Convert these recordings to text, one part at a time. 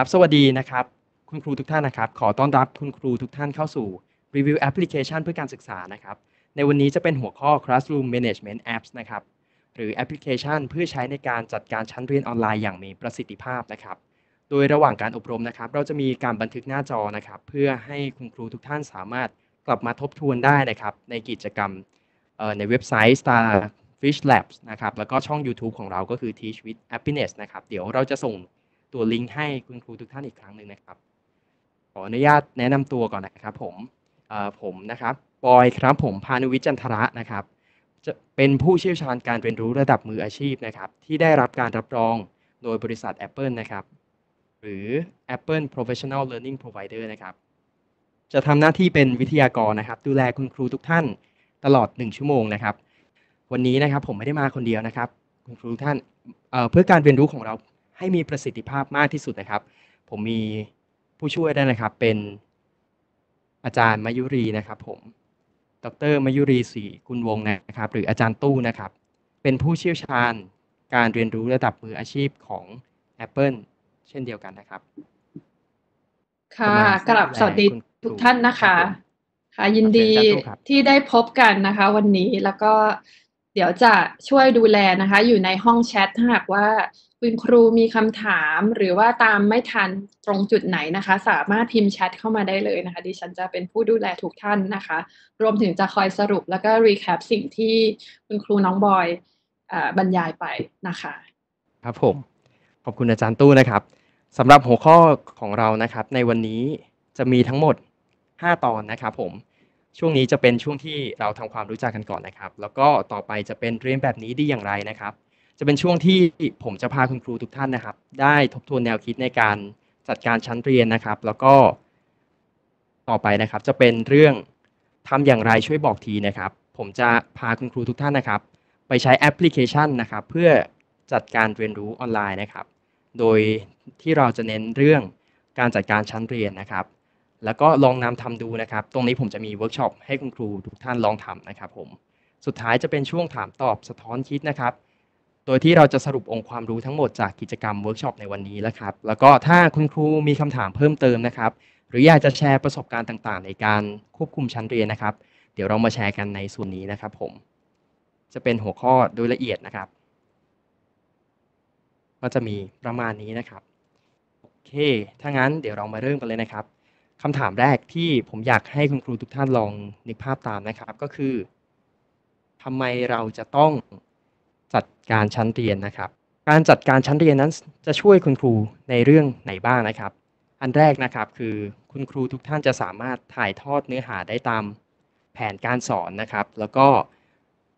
ครับสวัสดีนะครับคุณครูทุกท่านนะครับขอต้อนรับคุณครูทุกท่านเข้าสู่รีวิวแอปพลิเคชันเพื่อการศึกษานะครับในวันนี้จะเป็นหัวข้อ Classroom Management Apps นะครับหรือแอปพลิเคชัน เพื่อใช้ในการจัดการชั้นเรียนออนไลน์อย่างมีประสิทธิภาพนะครับโดยระหว่างการอบรมนะครับเราจะมีการบันทึกหน้าจอนะครับเพื่อให้คุณครูทุกท่านสามารถกลับมาทบทวนได้นะครับในกิจกรรมในเว็บไซต์ Starfish Labs นะครับแล้วก็ช่อง YouTube ของเราก็คือ Teach with Happiness นะครับเดี๋ยวเราจะส่งตัวลิงก์ให้คุณครูทุกท่านอีกครั้งหนึ่งนะครับ ขออนุญาตแนะนำตัวก่อนนะครับผมผมนะครับปอยครับผม พานุวิจันทระนะครับ จะเป็นผู้เชี่ยวชาญการเรียนรู้ระดับมืออาชีพนะครับ ที่ได้รับการรับรองโดยบริษัท Apple นะครับหรือ Apple Professional Learning Provider นะครับ จะทำหน้าที่เป็นวิทยากรนะครับ ดูแลคุณครูทุกท่านตลอด 1 ชั่วโมงนะครับวันนี้นะครับผมไม่ได้มาคนเดียวนะครับ คุณครูทุกท่านเเพื่อการเรียนรู้ของเราให้มีประสิทธิภาพมากที่สุดนะครับ ผมมีผู้ช่วยได้นะครับ เป็นอาจารย์มายุรีนะครับผม ดรมายุรีศรีกุลวงนะครับ หรืออาจารย์ตู้นะครับ เป็นผู้เชี่ยวชาญการเรียนรู้ระดับมืออาชีพของ Apple เช่นเดียวกันนะครับ ค่ะกลับสวัสดีทุกท่านนะคะ ค่ะ ยินดีที่ได้พบกันนะคะ วันนี้แล้วก็เดี๋ยวจะช่วยดูแลนะคะ อยู่ในห้องแชทถ้าหากว่าคุณครูมีคำถามหรือว่าตามไม่ทันตรงจุดไหนนะคะ สามารถพิมพ์แชทเข้ามาได้เลยนะคะ ดิฉันจะเป็นผู้ดูแลทุกท่านนะคะ รวมถึงจะคอยสรุปแล้วก็รีแคปสิ่งที่คุณครูน้องบอยอบรรยายไปนะคะ ครับผมขอบคุณอาจารย์ตู้นะครับสำหรับหัวข้อของเรานะครับ ในวันนี้จะมีทั้งหมด 5 ตอนนะครับ ผมช่วงนี้จะเป็นช่วงที่เราทำความรู้จักกันก่อนนะครับ แล้วก็ต่อไปจะเป็นเรียนแบบนี้ดีอย่างไรนะครับจะเป็นช่วงที่ผมจะพาคุณครูทุกท่านนะครับ ได้ทบทวนแนวคิดในการจัดการชั้นเรียนนะครับ แล้วก็ต่อไปนะครับจะเป็นเรื่องทำอย่างไรช่วยบอกทีนะครับ ผมจะพาคุณครูทุกท่านนะครับ ไปใช้แอปพลิเคชันนะครับ เพื่อจัดการเรียนรู้ออนไลน์นะครับ โดยที่เราจะเน้นเรื่องการจัดการชั้นเรียนนะครับ แล้วก็ลองนำทำดูนะครับ ตรงนี้ผมจะมีเวิร์กช็อปให้คุณครูทุกท่านลองทำนะครับ ผมสุดท้ายจะเป็นช่วงถามตอบสะท้อนคิดนะครับโดยที่เราจะสรุปองค์ความรู้ทั้งหมดจากกิจกรรมเวิร์กช็อปในวันนี้แล้วครับ แล้วก็ถ้าคุณครูมีคำถามเพิ่มเติมนะครับ หรืออยากจะแชร์ประสบการณ์ต่างๆ ในการควบคุมชั้นเรียนนะครับ เดี๋ยวเรามาแชร์กันในส่วนนี้นะครับผมจะเป็นหัวข้อโดยละเอียดนะครับก็จะมีประมาณนี้นะครับโอเคถ้างั้นเดี๋ยวเรามาเริ่มกันเลยนะครับคำถามแรกที่ผมอยากให้คุณครูทุกท่านลองนึกภาพตามนะครับ ก็คือทำไมเราจะต้องการชั้นเรียนนะครับ การจัดการชั้นเรียนนั้นจะช่วยคุณครูในเรื่องไหนบ้างนะครับ อันแรกนะครับคือคุณครูทุกท่านจะสามารถถ่ายทอดเนื้อหาได้ตามแผนการสอนนะครับ แล้วก็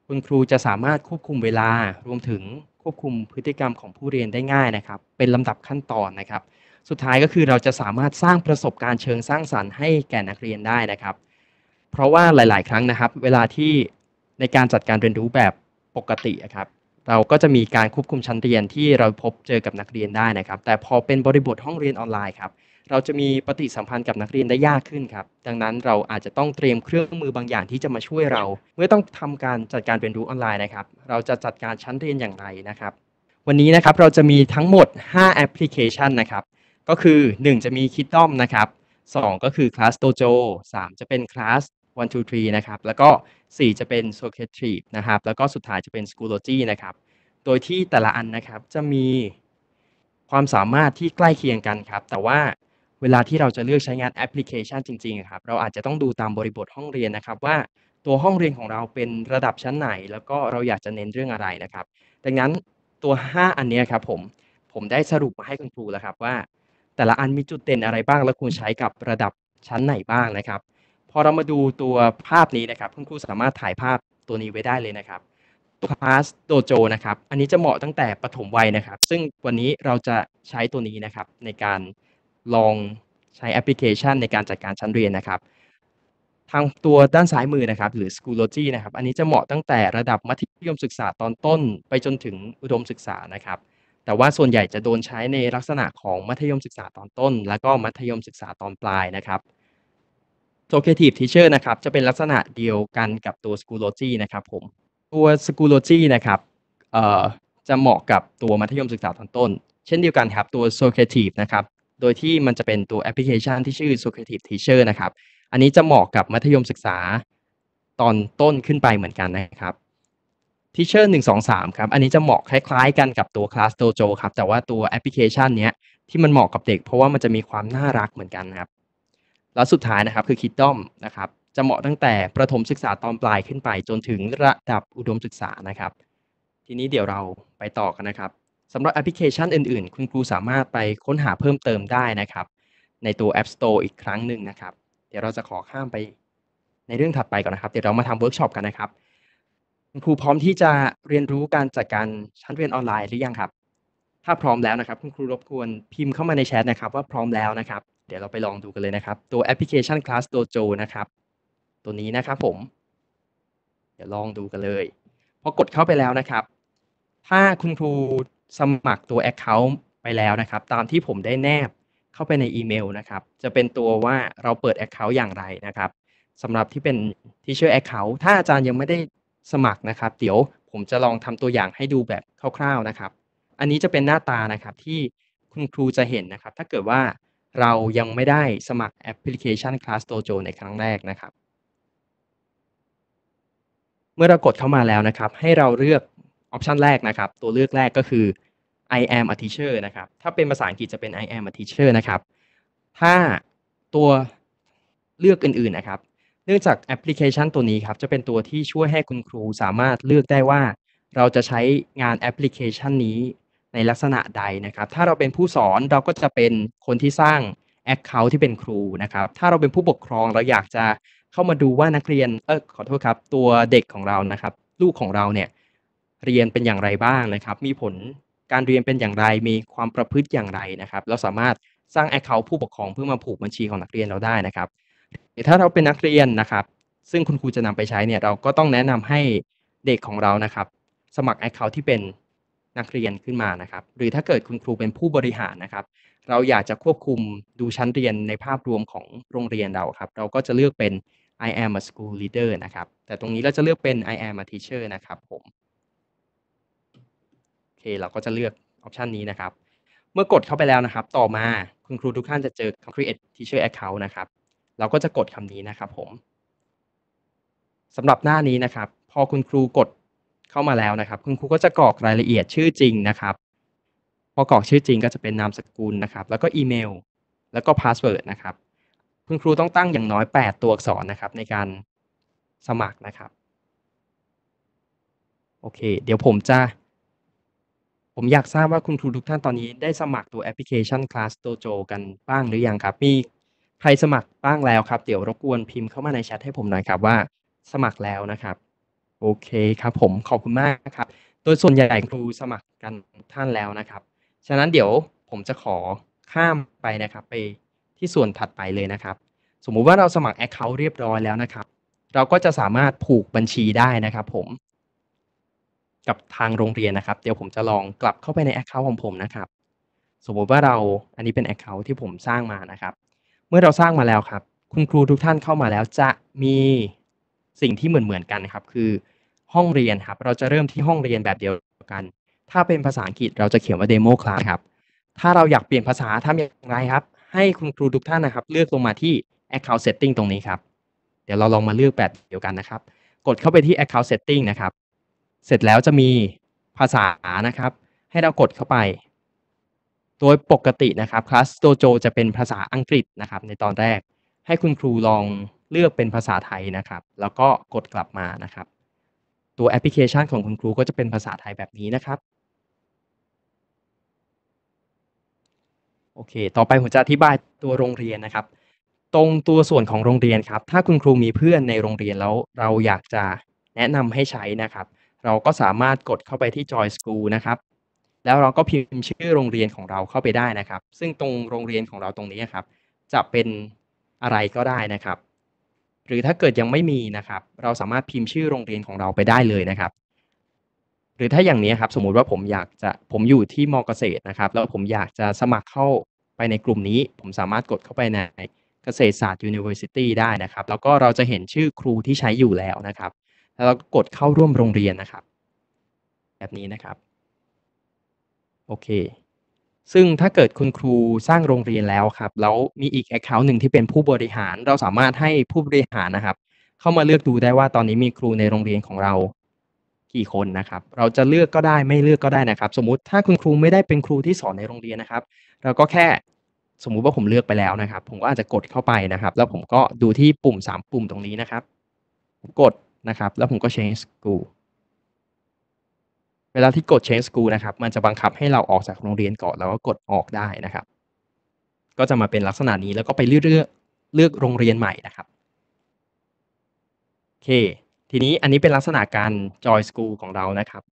คุณครูจะสามารถควบคุมเวลา รวมถึงควบคุมพฤติกรรมของผู้เรียนได้ง่ายนะครับ เป็นลำดับขั้นตอนนะครับ สุดท้ายก็คือเราจะสามารถสร้างประสบการณ์เชิงสร้างสรรค์ให้แก่นักเรียนได้นะครับ เพราะว่าหลาย ๆ ครั้งนะครับ เวลาที่ในการจัดการเรียนรู้แบบปกติครับเราก็จะมีการควบคุมชั้นเรียนที่เราพบเจอกับนักเรียนได้นะครับ แต่พอเป็นบริบทห้องเรียนออนไลน์ครับเราจะมีปฏิสัมพันธ์กับนักเรียนได้ยากขึ้นครับ ดังนั้นเราอาจจะต้องเตรียมเครื่องมือบางอย่างที่จะมาช่วยเรา เมื่อต้องทำการจัดการเรียนรู้ออนไลน์นะครับ เราจะจัดการชั้นเรียนอย่างไรนะครับวันนี้นะครับเราจะมีทั้งหมด 5 แอปพลิเคชันนะครับก็คือ 1 จะมีคิดด้อมนะครับ 2 ก็คือคลาสโตโจ3จะเป็นคลาส1 2 3นะครับแล้วก็4จะเป็นโซ r c u i t r y นะครับแล้วก็สุดท้ายจะเป็น scology นะครับโดยที่แต่ละอันนะครับจะมีความสามารถที่ใกล้เคียงกันครับแต่ว่าเวลาที่เราจะเลือกใช้งานแอปพลิเคชันจริงๆครับเราอาจจะต้องดูตามบริบทห้องเรียนนะครับ ว่าตัวห้องเรียนของเราเป็นระดับชั้นไหน แล้วก็เราอยากจะเน้นเรื่องอะไรนะครับดังนั้นตัว 5 อันนี้ครับผมผมได้สรุปมาให้คุณครูแล้วครับ ว่าแต่ละอันมีจุดเด่นอะไรบ้าง และควรใช้กับระดับชั้นไหนบ้างนะครับพอเรามาดูตัวภาพนี้นะครับคุณครูสามารถถ่ายภาพตัวนี้ไว้ได้เลยนะครับตัวพาสโดโจนะครับอันนี้จะเหมาะตั้งแต่ปฐมวัยนะครับ ซึ่งวันนี้เราจะใช้ตัวนี้นะครับในการลองใช้แอปพลิเคชันในการจัดการชั้นเรียนนะครับ ทางตัวด้านซ้ายมือนะครับหรือ Schoology นะครับ อันนี้จะเหมาะตั้งแต่ระดับมัธยมศึกษาตอนต้น ไปจนถึงอุดมศึกษานะครับ แต่ว่าส่วนใหญ่จะโดนใช้ในลักษณะของมัธยมศึกษาตอนต้น และก็มัธยมศึกษาตอนปลายนะครับโซเคทีฟทีเชอร์นะครับจะเป็นลักษณะเดียวกันกับตัวสกูโลจีนะครับผมตัวสกูโลจีนะครับเอ่อจะเหมาะกับตัวมัธยมศึกษาตอนต้นเช่นเดียวกันครับตัวโซเค a t i v e นะครับโดยที่มันจะเป็นตัวแอปพลิเคชันที่ชื่อโซเค a t i v e Teacher นะครับอันนี้จะเหมาะกับมัธยมศึกษาตอนต้นขึ้นไปเหมือนกันนะครับ Teacher 1 2 3ครับอันนี้จะเหมาะคล้ายๆกันกับตัว Class Dojo ครับแต่ว่าตัวแอปพลิเคชันเนี้ยที่มันเหมาะกับเด็กเพราะว่ามันจะมีความน่ารักเหมือนกันครับแล้วสุดท้ายนะครับ คือคิดด้อมนะครับจะเหมาะตั้งแต่ประถมศึกษาตอนปลายขึ้นไป จนถึงระดับอุดมศึกษานะครับ ทีนี้เดี๋ยวเราไปต่อกันนะครับสำหรับแอปพลิเคชันอื่น ๆ คุณครูสามารถไปค้นหาเพิ่มเติมได้นะครับ ในตัว App Store อีกครั้งหนึ่งนะครับ เดี๋ยวเราจะขอข้ามไปในเรื่องถัดไปก่อนนะครับเดี๋ยวเรามาทำเวิร์กช็อปกันนะครับ คุณครูพร้อมที่จะเรียนรู้การจัดการชั้นเรียนออนไลน์หรือยังครับ ถ้าพร้อมแล้วนะครับ คุณครูรบกวนพิมพ์เข้ามาในแชทนะครับ ว่าพร้อมแล้วนะครับเดี๋ยวเราไปลองดูกันเลยนะครับ ตัวแอปพลิเคชัน Class Dojo นะครับตัวนี้นะครับ ผม เดี๋ยวลองดูกันเลยพอกดเข้าไปแล้วนะครับ ถ้าคุณครูสมัครตัว Account ไปแล้วนะครับตามที่ผมได้แนบเข้าไปในอีเมลนะครับ จะเป็นตัวว่าเราเปิด Account อย่างไรนะครับสำหรับที่เป็น Teacher Account ถ้าอาจารย์ยังไม่ได้สมัครนะครับ เดี๋ยวผมจะลองทำตัวอย่างให้ดูแบบคร่าวๆนะครับ อันนี้จะเป็นหน้าตานะครับที่คุณครูจะเห็นนะครับ ถ้าเกิดว่าเรายังไม่ได้สมัครแอปพลิเคชัน Class Dojo ในครั้งแรกนะครับ เมื่อเรากดเข้ามาแล้วนะครับ ให้เราเลือกออปชันแรกนะครับ ตัวเลือกแรกก็คือ I am a teacher นะครับถ้าเป็นภาษาอังกฤษจะเป็น I am a teacher นะครับถ้าตัวเลือกอื่นๆนะครับเนื่องจากแอปพลิเคชันตัวนี้ครับจะเป็นตัวที่ช่วยให้คุณครูสามารถเลือกได้ว่าเราจะใช้งานแอปพลิเคชันนี้ในลักษณะใดนะครับ ถ้าเราเป็นผู้สอนเราก็จะเป็นคนที่สร้าง Account ที่เป็นครูนะครับ ถ้าเราเป็นผู้ปกครองเราอยากจะเข้ามาดูว่านักเรียนเออขอโทษครับตัวเด็กของเรานะครับ ลูกของเราเนี่ยเรียนเป็นอย่างไรบ้างนะครับ มีผลการเรียนเป็นอย่างไรมีความประพฤติอย่างไรนะครับเราสามารถสร้าง Account ผู้ปกครองเพื่อมาผูกบัญชีของนักเรียนเราได้นะครับถ้าเราเป็นนักเรียนนะครับ ซึ่งคุณครูจะนำไปใช้เนี่ยเราก็ต้องแนะนำให้เด็กของเรานะครับ สมัคร Account ที่เป็นนักเรียนขึ้นมานะครับ หรือถ้าเกิดคุณครูเป็นผู้บริหารนะครับ เราอยากจะควบคุมดูชั้นเรียนในภาพรวมของโรงเรียนเราครับ เราก็จะเลือกเป็น I am a school leader นะครับแต่ตรงนี้เราจะเลือกเป็น I am a teacher นะครับผมโอเคเราก็จะเลือกออปชันนี้นะครับ เมื่อกดเข้าไปแล้วนะครับ ต่อมาคุณครูทุกท่านจะเจอ create teacher account นะครับเราก็จะกดคำนี้นะครับผมสำหรับหน้านี้นะครับ พอคุณครูกดเข้ามาแล้วนะครับคุณครูก็จะกรอกรายละเอียดชื่อจริงนะครับพอกรอกชื่อจริงก็จะเป็นนามสกุลนะครับ แล้วก็อีเมล แล้วก็พาสเวิร์ดนะครับคุณครูต้องตั้งอย่างน้อย 8 ตัวอักษรนะครับในการสมัครนะครับโอเค เดี๋ยวผมจะ ผมอยากทราบว่าคุณครูทุกท่าน ตอนนี้ได้สมัครตัวแอปพลิเคชัน Class Dojo กันบ้างหรือยังครับมีใครสมัครบ้างแล้วครับเดี๋ยวรบกวนพิมพ์เข้ามาในแชทให้ผมหน่อยครับว่าสมัครแล้วนะครับโอเคครับผม ขอบคุณมากครับโดยส่วนใหญ่ครูสมัครกันท่านแล้วนะครับ ฉะนั้นเดี๋ยวผมจะขอข้ามไปนะครับ ไปที่ส่วนถัดไปเลยนะครับ สมมุติว่าเราสมัคร Account เรียบร้อยแล้วนะครับ เราก็จะสามารถผูกบัญชีได้นะครับ ผม กับทางโรงเรียนนะครับ เดี๋ยวผมจะลองกลับเข้าไปใน Account ของผมนะครับสมมุติว่าเราอันนี้เป็น Account ที่ผมสร้างมานะครับ เมื่อเราสร้างมาแล้วครับคุณครูทุกท่านเข้ามาแล้ว จะมีสิ่งที่เหมือนเหมือนกันครับคือห้องเรียนครับ เราจะเริ่มที่ห้องเรียนแบบเดียวกัน ถ้าเป็นภาษาอังกฤษเราจะเขียนว่าเดโมคลาสครับถ้าเราอยากเปลี่ยนภาษาทำอย่างไรครับ ให้คุณครูทุกท่านนะครับ เลือกลงมาที่ account setting ตรงนี้ครับ เดี๋ยวเราลองมาเลือกแบบเดียวกันนะครับ กดเข้าไปที่ account setting นะครับเสร็จแล้วจะมีภาษานะครับ ให้เรากดเข้าไป โดยปกตินะครับ class dojo จะเป็นภาษาอังกฤษนะครับ ในตอนแรกให้คุณครูลองเลือกเป็นภาษาไทยนะครับ แล้วก็กดกลับมานะครับ ตัวแอปพลิเคชันของคุณครูก็จะเป็นภาษาไทยแบบนี้นะครับ โอเค ต่อไปผมจะอธิบายตัวโรงเรียนนะครับ ตรงตัวส่วนของโรงเรียนครับ ถ้าคุณครูมีเพื่อนในโรงเรียนแล้วเราอยากจะแนะนำให้ใช้นะครับ เราก็สามารถกดเข้าไปที่ Joy School นะครับ แล้วเราก็พิมพ์ชื่อโรงเรียนของเราเข้าไปได้นะครับ ซึ่งตรงโรงเรียนของเราตรงนี้ครับ จะเป็นอะไรก็ได้นะครับหรือถ้าเกิดยังไม่มีนะครับ เราสามารถพิมพ์ชื่อโรงเรียนของเราไปได้เลยนะครับ หรือถ้าอย่างนี้ครับ สมมุติว่าผมอยากจะผมอยู่ที่มอเกษตรนะครับ แล้วผมอยากจะสมัครเข้าไปในกลุ่มนี้ ผมสามารถกดเข้าไปในเกษตรศาสตร์ University ได้นะครับ แล้วก็เราจะเห็นชื่อครูที่ใช้อยู่แล้วนะครับ แล้วเราก็กดเข้าร่วมโรงเรียนนะครับ แบบนี้นะครับ โอเคซึ่งถ้าเกิดคุณครูสร้างโรงเรียนแล้วครับแล้วมีอีกแอคเคาท์หนึ่งที่เป็นผู้บริหาร เราสามารถให้ผู้บริหารนะครับ เข้ามาเลือกดูได้ว่าตอนนี้มีครูในโรงเรียนของเรากี่คนนะครับ เราจะเลือกก็ได้ไม่เลือกก็ได้นะครับ สมมติถ้าคุณครูไม่ได้เป็นครูที่สอนในโรงเรียนนะครับเราก็แค่สมมุติว่าผมเลือกไปแล้วนะครับ ผมก็อาจจะกดเข้าไปนะครับ แล้วผมก็ดูที่ปุ่ม3ปุ่มตรงนี้นะครับกดนะครับ แล้วผมก็ change school ลาที่กด change school นะครับ มันจะบังคับให้เราออกจากโรงเรียนก่อนแล้วก็กดออกได้นะครับ ก็จะมาเป็นลักษณะนี้ แล้วก็ไปเลือกเลือกเลือกโรงเรียนใหม่นะครับ โอเค ทีนี้อันนี้เป็นลักษณะการ join school ของเรานะครับ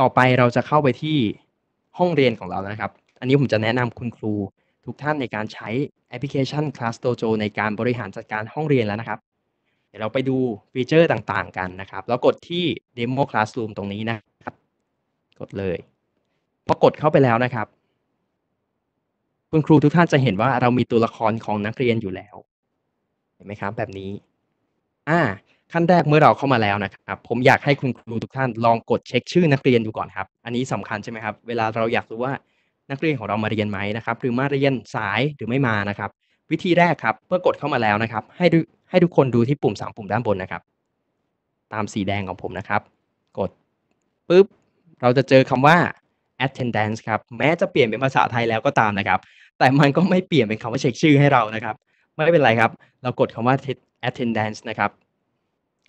ต่อไปเราจะเข้าไปที่ห้องเรียนของเรานะครับ อันนี้ผมจะแนะนำคุณครูทุกท่านในการใช้แอปพลิเคชัน Class Dojo ในการบริหารจัดการห้องเรียนแล้วนะครับ เดี๋ยวเราไปดูฟีเจอร์ต่างๆกันนะครับ แล้วกดที่ Demo Classroom ตรงนี้นะกดเลยพอกดเข้าไปแล้วนะครับ คุณครูทุกท่านจะเห็นว่าเรามีตัวละครของนักเรียนอยู่แล้ว เห็นไหมครับ แบบนี้ อ่า ขั้นแรกเมื่อเราเข้ามาแล้วนะครับ ผมอยากให้คุณครูทุกท่านลองกดเช็ค ชื่อนักเรียนดูก่อนครับ อันนี้สำคัญใช่ไหมครับ เวลาเราอยากรู้ว่านักเรียนของเรามาเรียนไหมนะครับ หรือมาเรียนสายหรือไม่มานะครับ วิธีแรกครับ เมื่อกดเข้ามาแล้วนะครับ ให้ดูให้ทุกคนดูที่ปุ่ม3ปุ่มด้านบนนะครับ ตามสีแดงของผมนะครับ กดปุ๊บเราจะเจอคำว่า attendance ครับแม้จะเปลี่ยนเป็นภาษาไทยแล้วก็ตามนะครับ แต่มันก็ไม่เปลี่ยนเป็นคำว่าเช็ค ชื่อให้เรานะครับไม่เป็นไรครับเรากดคำว่า attendance นะครับ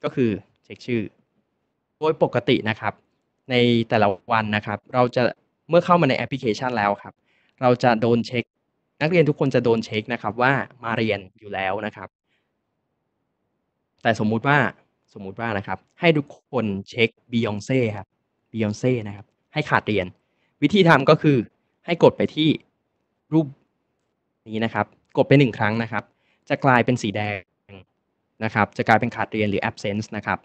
ก็คือเช็คชื่อ โดยปกตินะครับ ในแต่ละวันนะครับ เราจะเมื่อเข้ามาในแอปพลิเคชันแล้วครับ เราจะโดนเช็ค นักเรียนทุกคนจะโดนเช็คนะครับว่ามาเรียนอยู่แล้วนะครับ แต่สมมุติว่าสมมุติว่านะครับ ให้ทุกคนเช็คบิยองเซ่ครับบียอนเซ่นะครับ ให้ขาดเรียน วิธีทำก็คือให้กดไปที่รูปนี้นะครับ กดไปหนึ่งครั้งนะครับ จะกลายเป็นสีแดงนะครับ จะกลายเป็นขาดเรียนหรือ absence นะครับ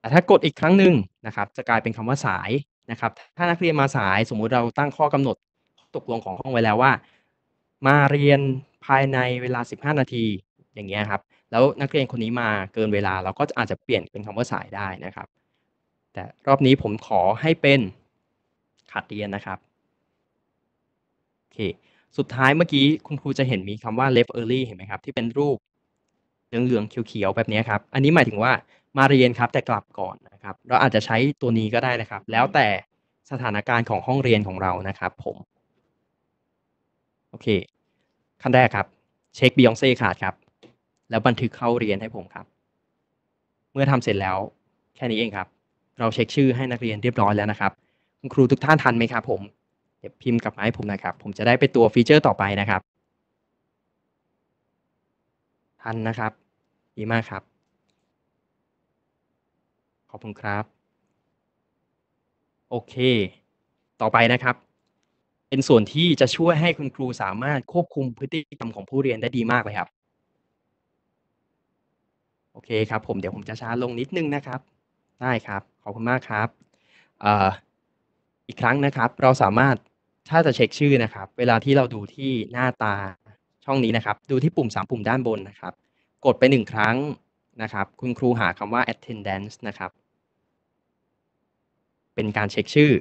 แต่ถ้ากดอีกครั้งหนึ่งนะครับ จะกลายเป็นคำว่าสายนะครับ ถ้านักเรียนมาสายสมมุติเราตั้งข้อกำหนดตกลงของห้องไว้แล้วว่า มาเรียนภายในเวลา 15 นาทีอย่างเงี้ยครับ แล้วนักเรียนคนนี้มาเกินเวลาเราก็อาจจะเปลี่ยนเป็นคำว่าสายได้นะครับแต่รอบนี้ผมขอให้เป็นขาดเรียนนะครับโอเค สุดท้ายเมื่อกี้คุณครูจะเห็นมีคำว่า left early เห็นไหมครับ ที่เป็นรูปเหลืองๆเขียวๆแบบนี้ครับอันนี้หมายถึงว่ามาเรียนครับแต่กลับก่อนนะครับ เราอาจจะใช้ตัวนี้ก็ได้นะครับ แล้วแต่สถานการณ์ของห้องเรียนของเรานะครับ ผมโอเค ขั้นแรกครับ เช็คบิยองเซ่ขาดครับ แล้วบันทึกเข้าเรียนให้ผมครับ เมื่อทำเสร็จแล้วแค่นี้เองครับเราเช็คชื่อให้นักเรียนเรียบร้อยแล้วนะครับ คุณครูทุกท่านทันไหมครับผม เดี๋ยวพิมพ์กลับมาให้ผมนะครับ ผมจะได้ไปตัวฟีเจอร์ต่อไปนะครับ ทันนะครับ ดีมากครับ ขอบคุณครับ โอเค ต่อไปนะครับ เป็นส่วนที่จะช่วยให้คุณครูสามารถควบคุมพฤติกรรมของผู้เรียนได้ดีมากเลยครับ โอเคครับผม เดี๋ยวผมจะช้าลงนิดนึงนะครับได้ครับ ขอบคุณมากครับออีกครั้งนะครับ เราสามารถถ้าจะเช็คชื่อนะครับ เวลาที่เราดูที่หน้าตาช่องนี้นะครับ ดูที่ปุ่ม 3 ปุ่มด้านบนนะครับ กดไป1ครั้งนะครับ คุณครูหาคำว่า attendance นะครับ เป็นการเช็คชื่อ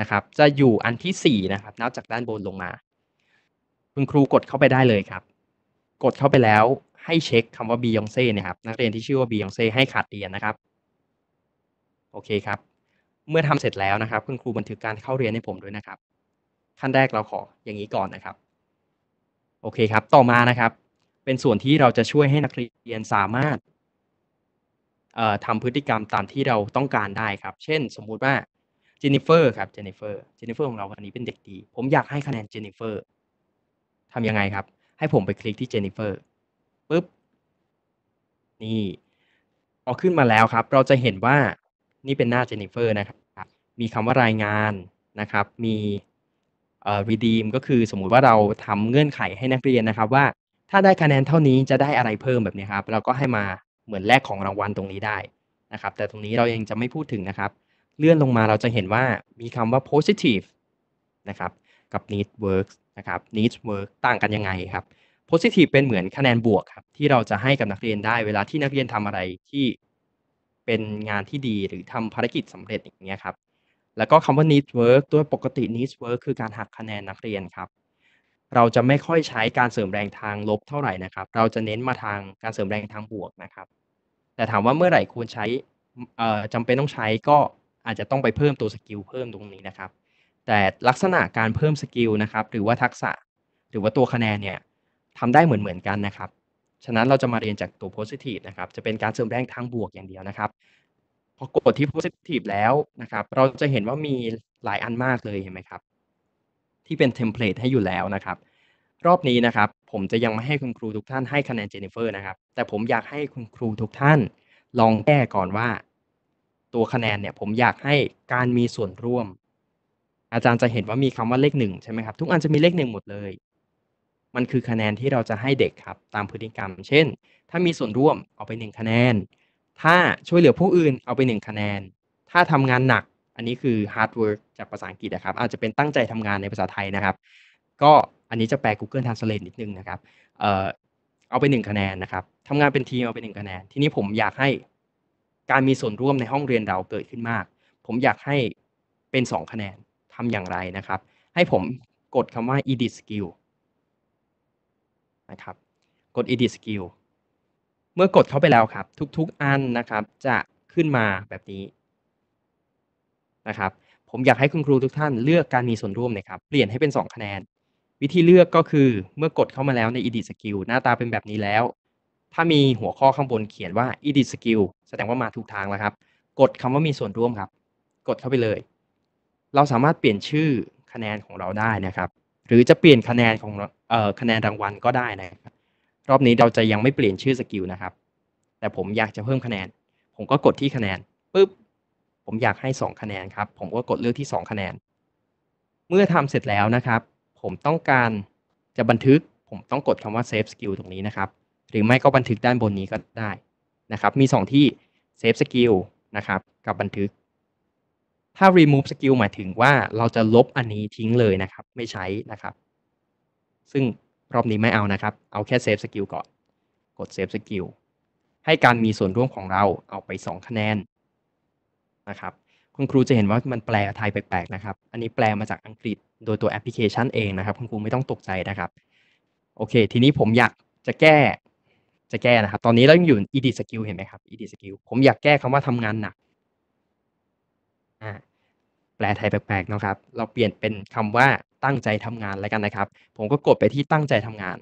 นะครับ จะอยู่อันที่4นะครับนับจากด้านบนลงมา คุณครูกดเข้าไปได้เลยครับ กดเข้าไปแล้วให้เช็คคำว่า Beyonce นะครับ นักเรียนที่ชื่อว่า Beyonce ให้ขาดเรียนนะครับโอเคครับ เมื่อทำเสร็จแล้วนะครับคุณครูบันทึกการเข้าเรียนให้ผมด้วยนะครับ ขั้นแรกเราขออย่างนี้ก่อนนะครับ โอเคครับ ต่อมานะครับ เป็นส่วนที่เราจะช่วยให้นักเรียนสามารถทำพฤติกรรมตามที่เราต้องการได้ครับ เช่น สมมุติว่าเจนนิเฟอร์ครับเจนนิเฟอร์เจนนิเฟอร์ของเราวันนี้เป็นเด็กดีผมอยากให้คะแนนเจนนิเฟอร์ทำยังไงครับ ให้ผมไปคลิกที่เจนนิเฟอร์ปุ๊บนี่พอขึ้นมาแล้วครับ เราจะเห็นว่านี่เป็นหน้าเจนนิเฟอร์นะครับ มีคำว่ารายงานนะครับ มีเอ่อ redeem ก็คือสมมุติว่าเราทำเงื่อนไขให้นักเรียนนะครับ ว่า ถ้าได้คะแนนเท่านี้จะได้อะไรเพิ่มแบบนี้ครับเราก็ให้มาเหมือนแลกของรางวัลตรงนี้ได้นะครับ แต่ตรงนี้เรายังจะไม่พูดถึงนะครับ เลื่อนลงมาเราจะเห็นว่ามีคำว่า positive นะครับกับ need works นะครับ need work ต่างกันยังไงครับ positive เป็นเหมือนคะแนนบวกครับ ที่เราจะให้กับนักเรียนได้เวลาที่นักเรียนทำอะไรที่เป็นงานที่ดีหรือทำภารกิจสำเร็จอย่างเงี้ยครับ แล้วก็คำว่า needs work ตัวปกติ needs work คือการหักคะแนนนักเรียนครับ เราจะไม่ค่อยใช้การเสริมแรงทางลบเท่าไหร่นะครับ เราจะเน้นมาทางการเสริมแรงทางบวกนะครับ แต่ถามว่าเมื่อไหร่ควรใช้จำเป็นต้องใช้ก็อาจจะต้องไปเพิ่มตัวสกิลเพิ่มตรงนี้นะครับ แต่ลักษณะการเพิ่มสกิลนะครับ หรือว่าทักษะ หรือว่าตัวคะแนนเนี่ยทำได้เหมือนเหมือนกันนะครับฉะนั้นเราจะมาเรียนจากตัว positive นะครับจะเป็นการเสริมแรงทางบวกอย่างเดียวนะครับ พอกดที่ positive แล้วนะครับ เราจะเห็นว่ามีหลายอันมากเลยเห็นไหมครับ ที่เป็นเทมเพลตให้อยู่แล้วนะครับ รอบนี้นะครับ ผมจะยังไม่ให้คุณครูทุกท่านให้คะแนนเจนฟเฟอร์นะครับ แต่ผมอยากให้คุณครูทุกท่าน ลองแก้ก่อนว่าตัวคะแนนเนี่ย ผมอยากให้การมีส่วนร่วม อาจารย์จะเห็นว่ามีคำว่าเลขหนึ่งใช่ไหมครับ ทุกอันจะมีเลขหนึ่งหมดเลยมันคือคะแนนที่เราจะให้เด็กครับตามพฤติกรรม เช่น ถ้ามีส่วนร่วมเอาไป1คะแนน ถ้าช่วยเหลือผู้อื่นเอาไป 1 คะแนน ถ้าทำงานหนัก อันนี้คือ hard work จากภาษาอังกฤษนะครับ อาจจะเป็นตั้งใจทำงานในภาษาไทยนะครับ ก็อันนี้จะแปล Google Translate นิดนึงนะครับ เอ่อเอาไป1คะแนนนะครับทำงานเป็นทีมเอาไป1คะแนน ทีนี้ผมอยากให้การมีส่วนร่วมในห้องเรียนเราเกิดขึ้นมาก ผมอยากให้เป็น 2 คะแนนทำอย่างไรนะครับ ให้ผมกดคำว่า edit skill นะครับกด edit skill เมื่อกดเข้าไปแล้วครับ ทุกๆอันนะครับ จะขึ้นมาแบบนี้นะครับ ผมอยากให้คุณครูทุกท่านเลือกการมีส่วนร่วมนะครับ เปลี่ยนให้เป็น 2 คะแนน วิธีเลือกก็คือเมื่อกดเข้ามาแล้วใน edit skill หน้าตาเป็นแบบนี้แล้ว ถ้ามีหัวข้อข้างบนเขียนว่า edit skill แสดงว่ามาถูกทางแล้วครับ กดคำว่ามีส่วนร่วมครับ กดเข้าไปเลย เราสามารถเปลี่ยนชื่อคะแนนของเราได้นะครับหรือจะเปลี่ยนคะแนนของเอ่อคะแนนรางวัลก็ได้นะครับ รอบนี้เราจะยังไม่เปลี่ยนชื่อสกิลนะครับ แต่ผมอยากจะเพิ่มคะแนน ผมก็กดที่คะแนนปุ๊บ ผมอยากให้ 2คะแนนครับ ผมก็กดเลือกที่ 2คะแนน เมื่อทำเสร็จแล้วนะครับ ผมต้องการจะบันทึก ผมต้องกดคำว่า save skill ตรงนี้นะครับ หรือไม่ก็บันทึกด้านบนนี้ก็ได้นะครับ มี 2 ที่ save skill นะครับ กับบันทึกถ้า remove skill หมายถึงว่าเราจะลบอันนี้ทิ้งเลยนะครับ ไม่ใช้นะครับ ซึ่งรอบนี้ไม่เอานะครับ เอาแค่ save skill ก่อน กด save skill ให้การมีส่วนร่วมของเราเอาไป2คะแนนนะครับ คุณครูจะเห็นว่ามันแปลไทยแปลกๆนะครับ อันนี้แปลมาจากอังกฤษโดยตัวแอปพลิเคชันเองนะครับ คุณครูไม่ต้องตกใจนะครับ โอเค ทีนี้ผมอยากจะแก้จะแก้นะครับตอนนี้เรายังอยู่ edit skill เห็นไหมครับ edit skill ผมอยากแก้คำว่าทำงานหนักแปลไทยแปลกๆนะครับ เราเปลี่ยนเป็นคำว่า ตั้งใจทำงานแล้วกันนะครับ ผมก็กดไปที่ตั้งใจทำงาน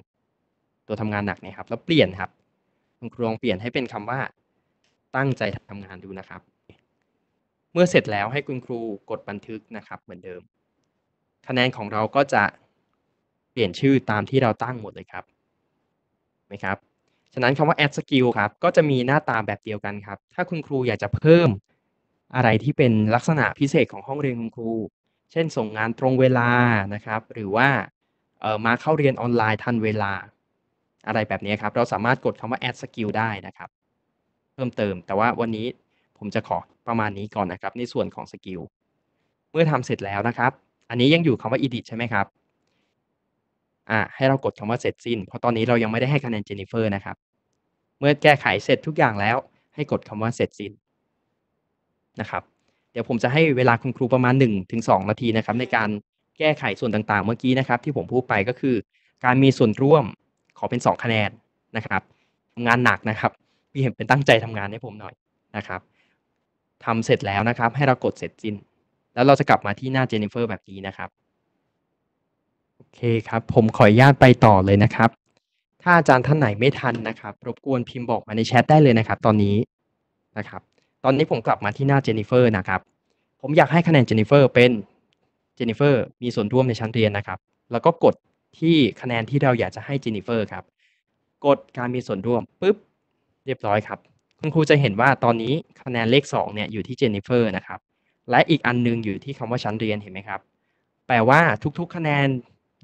ตัวทำงานหนักเนี่ยครับ แล้วเปลี่ยนครับ คุณครูลองเปลี่ยนให้เป็นคำว่า ตั้งใจทำงานดูนะครับ เมื่อเสร็จแล้วให้คุณครูกดบันทึกนะครับเหมือนเดิม คะแนนของเราก็จะเปลี่ยนชื่อตามที่เราตั้งหมดเลยครับไหมครับ ฉะนั้นคำว่า add skill ครับ ก็จะมีหน้าตาแบบเดียวกันครับ ถ้าคุณครูอยากจะเพิ่มอะไรที่เป็นลักษณะพิเศษของห้องเรียนของครู เช่นส่งงานตรงเวลานะครับ หรือว่าเออมาเข้าเรียนออนไลน์ทันเวลา อะไรแบบนี้ครับ เราสามารถกดคำว่า add skill ได้นะครับ เพิ่มเติม แต่ว่าวันนี้ผมจะขอประมาณนี้ก่อนนะครับ ในส่วนของสกิล เมื่อทำเสร็จแล้วนะครับ อันนี้ยังอยู่คำว่า edit ใช่ไหมครับ อ่าให้เรากดคำว่าเสร็จสิ้น เพราะตอนนี้เรายังไม่ได้ให้คะแนนเจนนิเฟอร์นะครับ เมื่อแก้ไขเสร็จทุกอย่างแล้ว ให้กดคำว่าเสร็จสิ้นนะครับเดี๋ยวผมจะให้เวลาคุณครูประมาณ 1-2 นาทีนะครับ ในการแก้ไขส่วนต่างๆเมื่อกี้นะครับ ที่ผมพูดไปก็คือ การมีส่วนร่วมขอเป็น 2 คะแนนนะครับทำงานหนักนะครับพี่เห็นเป็นตั้งใจทำงานให้ผมหน่อยนะครับ ทำเสร็จแล้วนะครับ ให้เรากดเสร็จสิ้น แล้วเราจะกลับมาที่หน้าเจนนิเฟอร์แบบนี้นะครับ โอเคครับ ผมขออนุญาตไปต่อเลยนะครับ ถ้าอาจารย์ท่านไหนไม่ทันนะครับ รบกวนพิมพ์บอกมาในแชทได้เลยนะครับ ตอนนี้นะครับตอนนี้ผมกลับมาที่หน้าเจนนิเฟอร์นะครับ ผมอยากให้คะแนนเจนนิเฟอร์เป็นเจนนิเฟอร์มีส่วนร่วมในชั้นเรียนนะครับ แล้วก็กดที่คะแนนที่เราอยากจะให้เจนนิเฟอร์ครับ กดการมีส่วนร่วมปุ๊บเรียบร้อย ครับ คุณครูจะเห็นว่าตอนนี้คะแนนเลข2เนี่ยอยู่ที่เจนนิเฟอร์นะครับ และอีกอันนึงอยู่ที่คำว่าชั้นเรียนเห็นไหมครับ แปลว่าทุกๆ คะแนน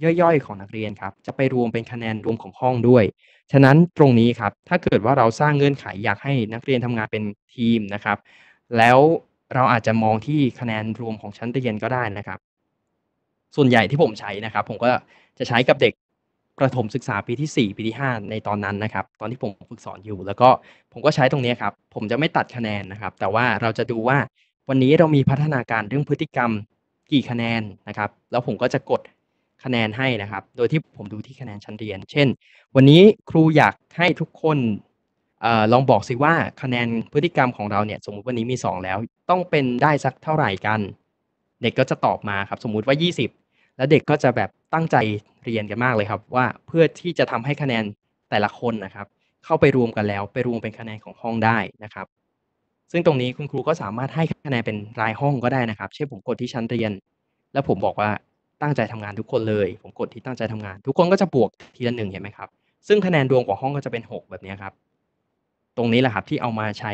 ย่อยๆของนักเรียนครับจะไปรวมเป็นคะแนนรวมของห้องด้วย ฉะนั้นตรงนี้ครับ ถ้าเกิดว่าเราสร้างเงื่อนไขอยากให้นักเรียนทำงานเป็นทีมนะครับ แล้วเราอาจจะมองที่คะแนนรวมของชั้นเรียนก็ได้นะครับ ส่วนใหญ่ที่ผมใช้นะครับ ผมก็จะใช้กับเด็กประถมศึกษาปีที่4ปีที่5ในตอนนั้นนะครับ ตอนที่ผมฝึกสอนอยู่ แล้วก็ผมก็ใช้ตรงนี้ครับ ผมจะไม่ตัดคะแนนนะครับ แต่ว่าเราจะดูว่า วันนี้เรามีพัฒนาการเรื่องพฤติกรรมกี่คะแนนนะครับ แล้วผมก็จะกดคะแนนให้นะครับ โดยที่ผมดูที่คะแนนชั้นเรียน เช่น วันนี้ครูอยากให้ทุกคนอลองบอกสิว่า คะแนนพฤติกรรมของเราเนี่ย สมมติวันนี้มี 2 แล้ว ต้องเป็นได้สักเท่าไหร่กัน เด็กก็จะตอบมาครับ สมมุติว่า 20 แล้วเด็กก็จะแบบตั้งใจเรียนกันมากเลยครับ ว่าเพื่อที่จะทำให้คะแนนแต่ละคนนะครับ เข้าไปรวมกันแล้ว ไปรวมเป็นคะแนนของห้องได้นะครับ ซึ่งตรงนี้คุณครูก็สามารถให้คะแนนเป็นรายห้องก็ได้นะครับ เช่นผมกดที่ชั้นเรียน แล้วผมบอกว่าตั้งใจทำงานทุกคนเลย ผมกดที่ตั้งใจทำงาน ทุกคนก็จะบวกทีละหนึ่งเห็นไหมครับ ซึ่งคะแนนดวงของห้องก็จะเป็น6แบบนี้ครับ ตรงนี้แหละครับที่เอามาใช้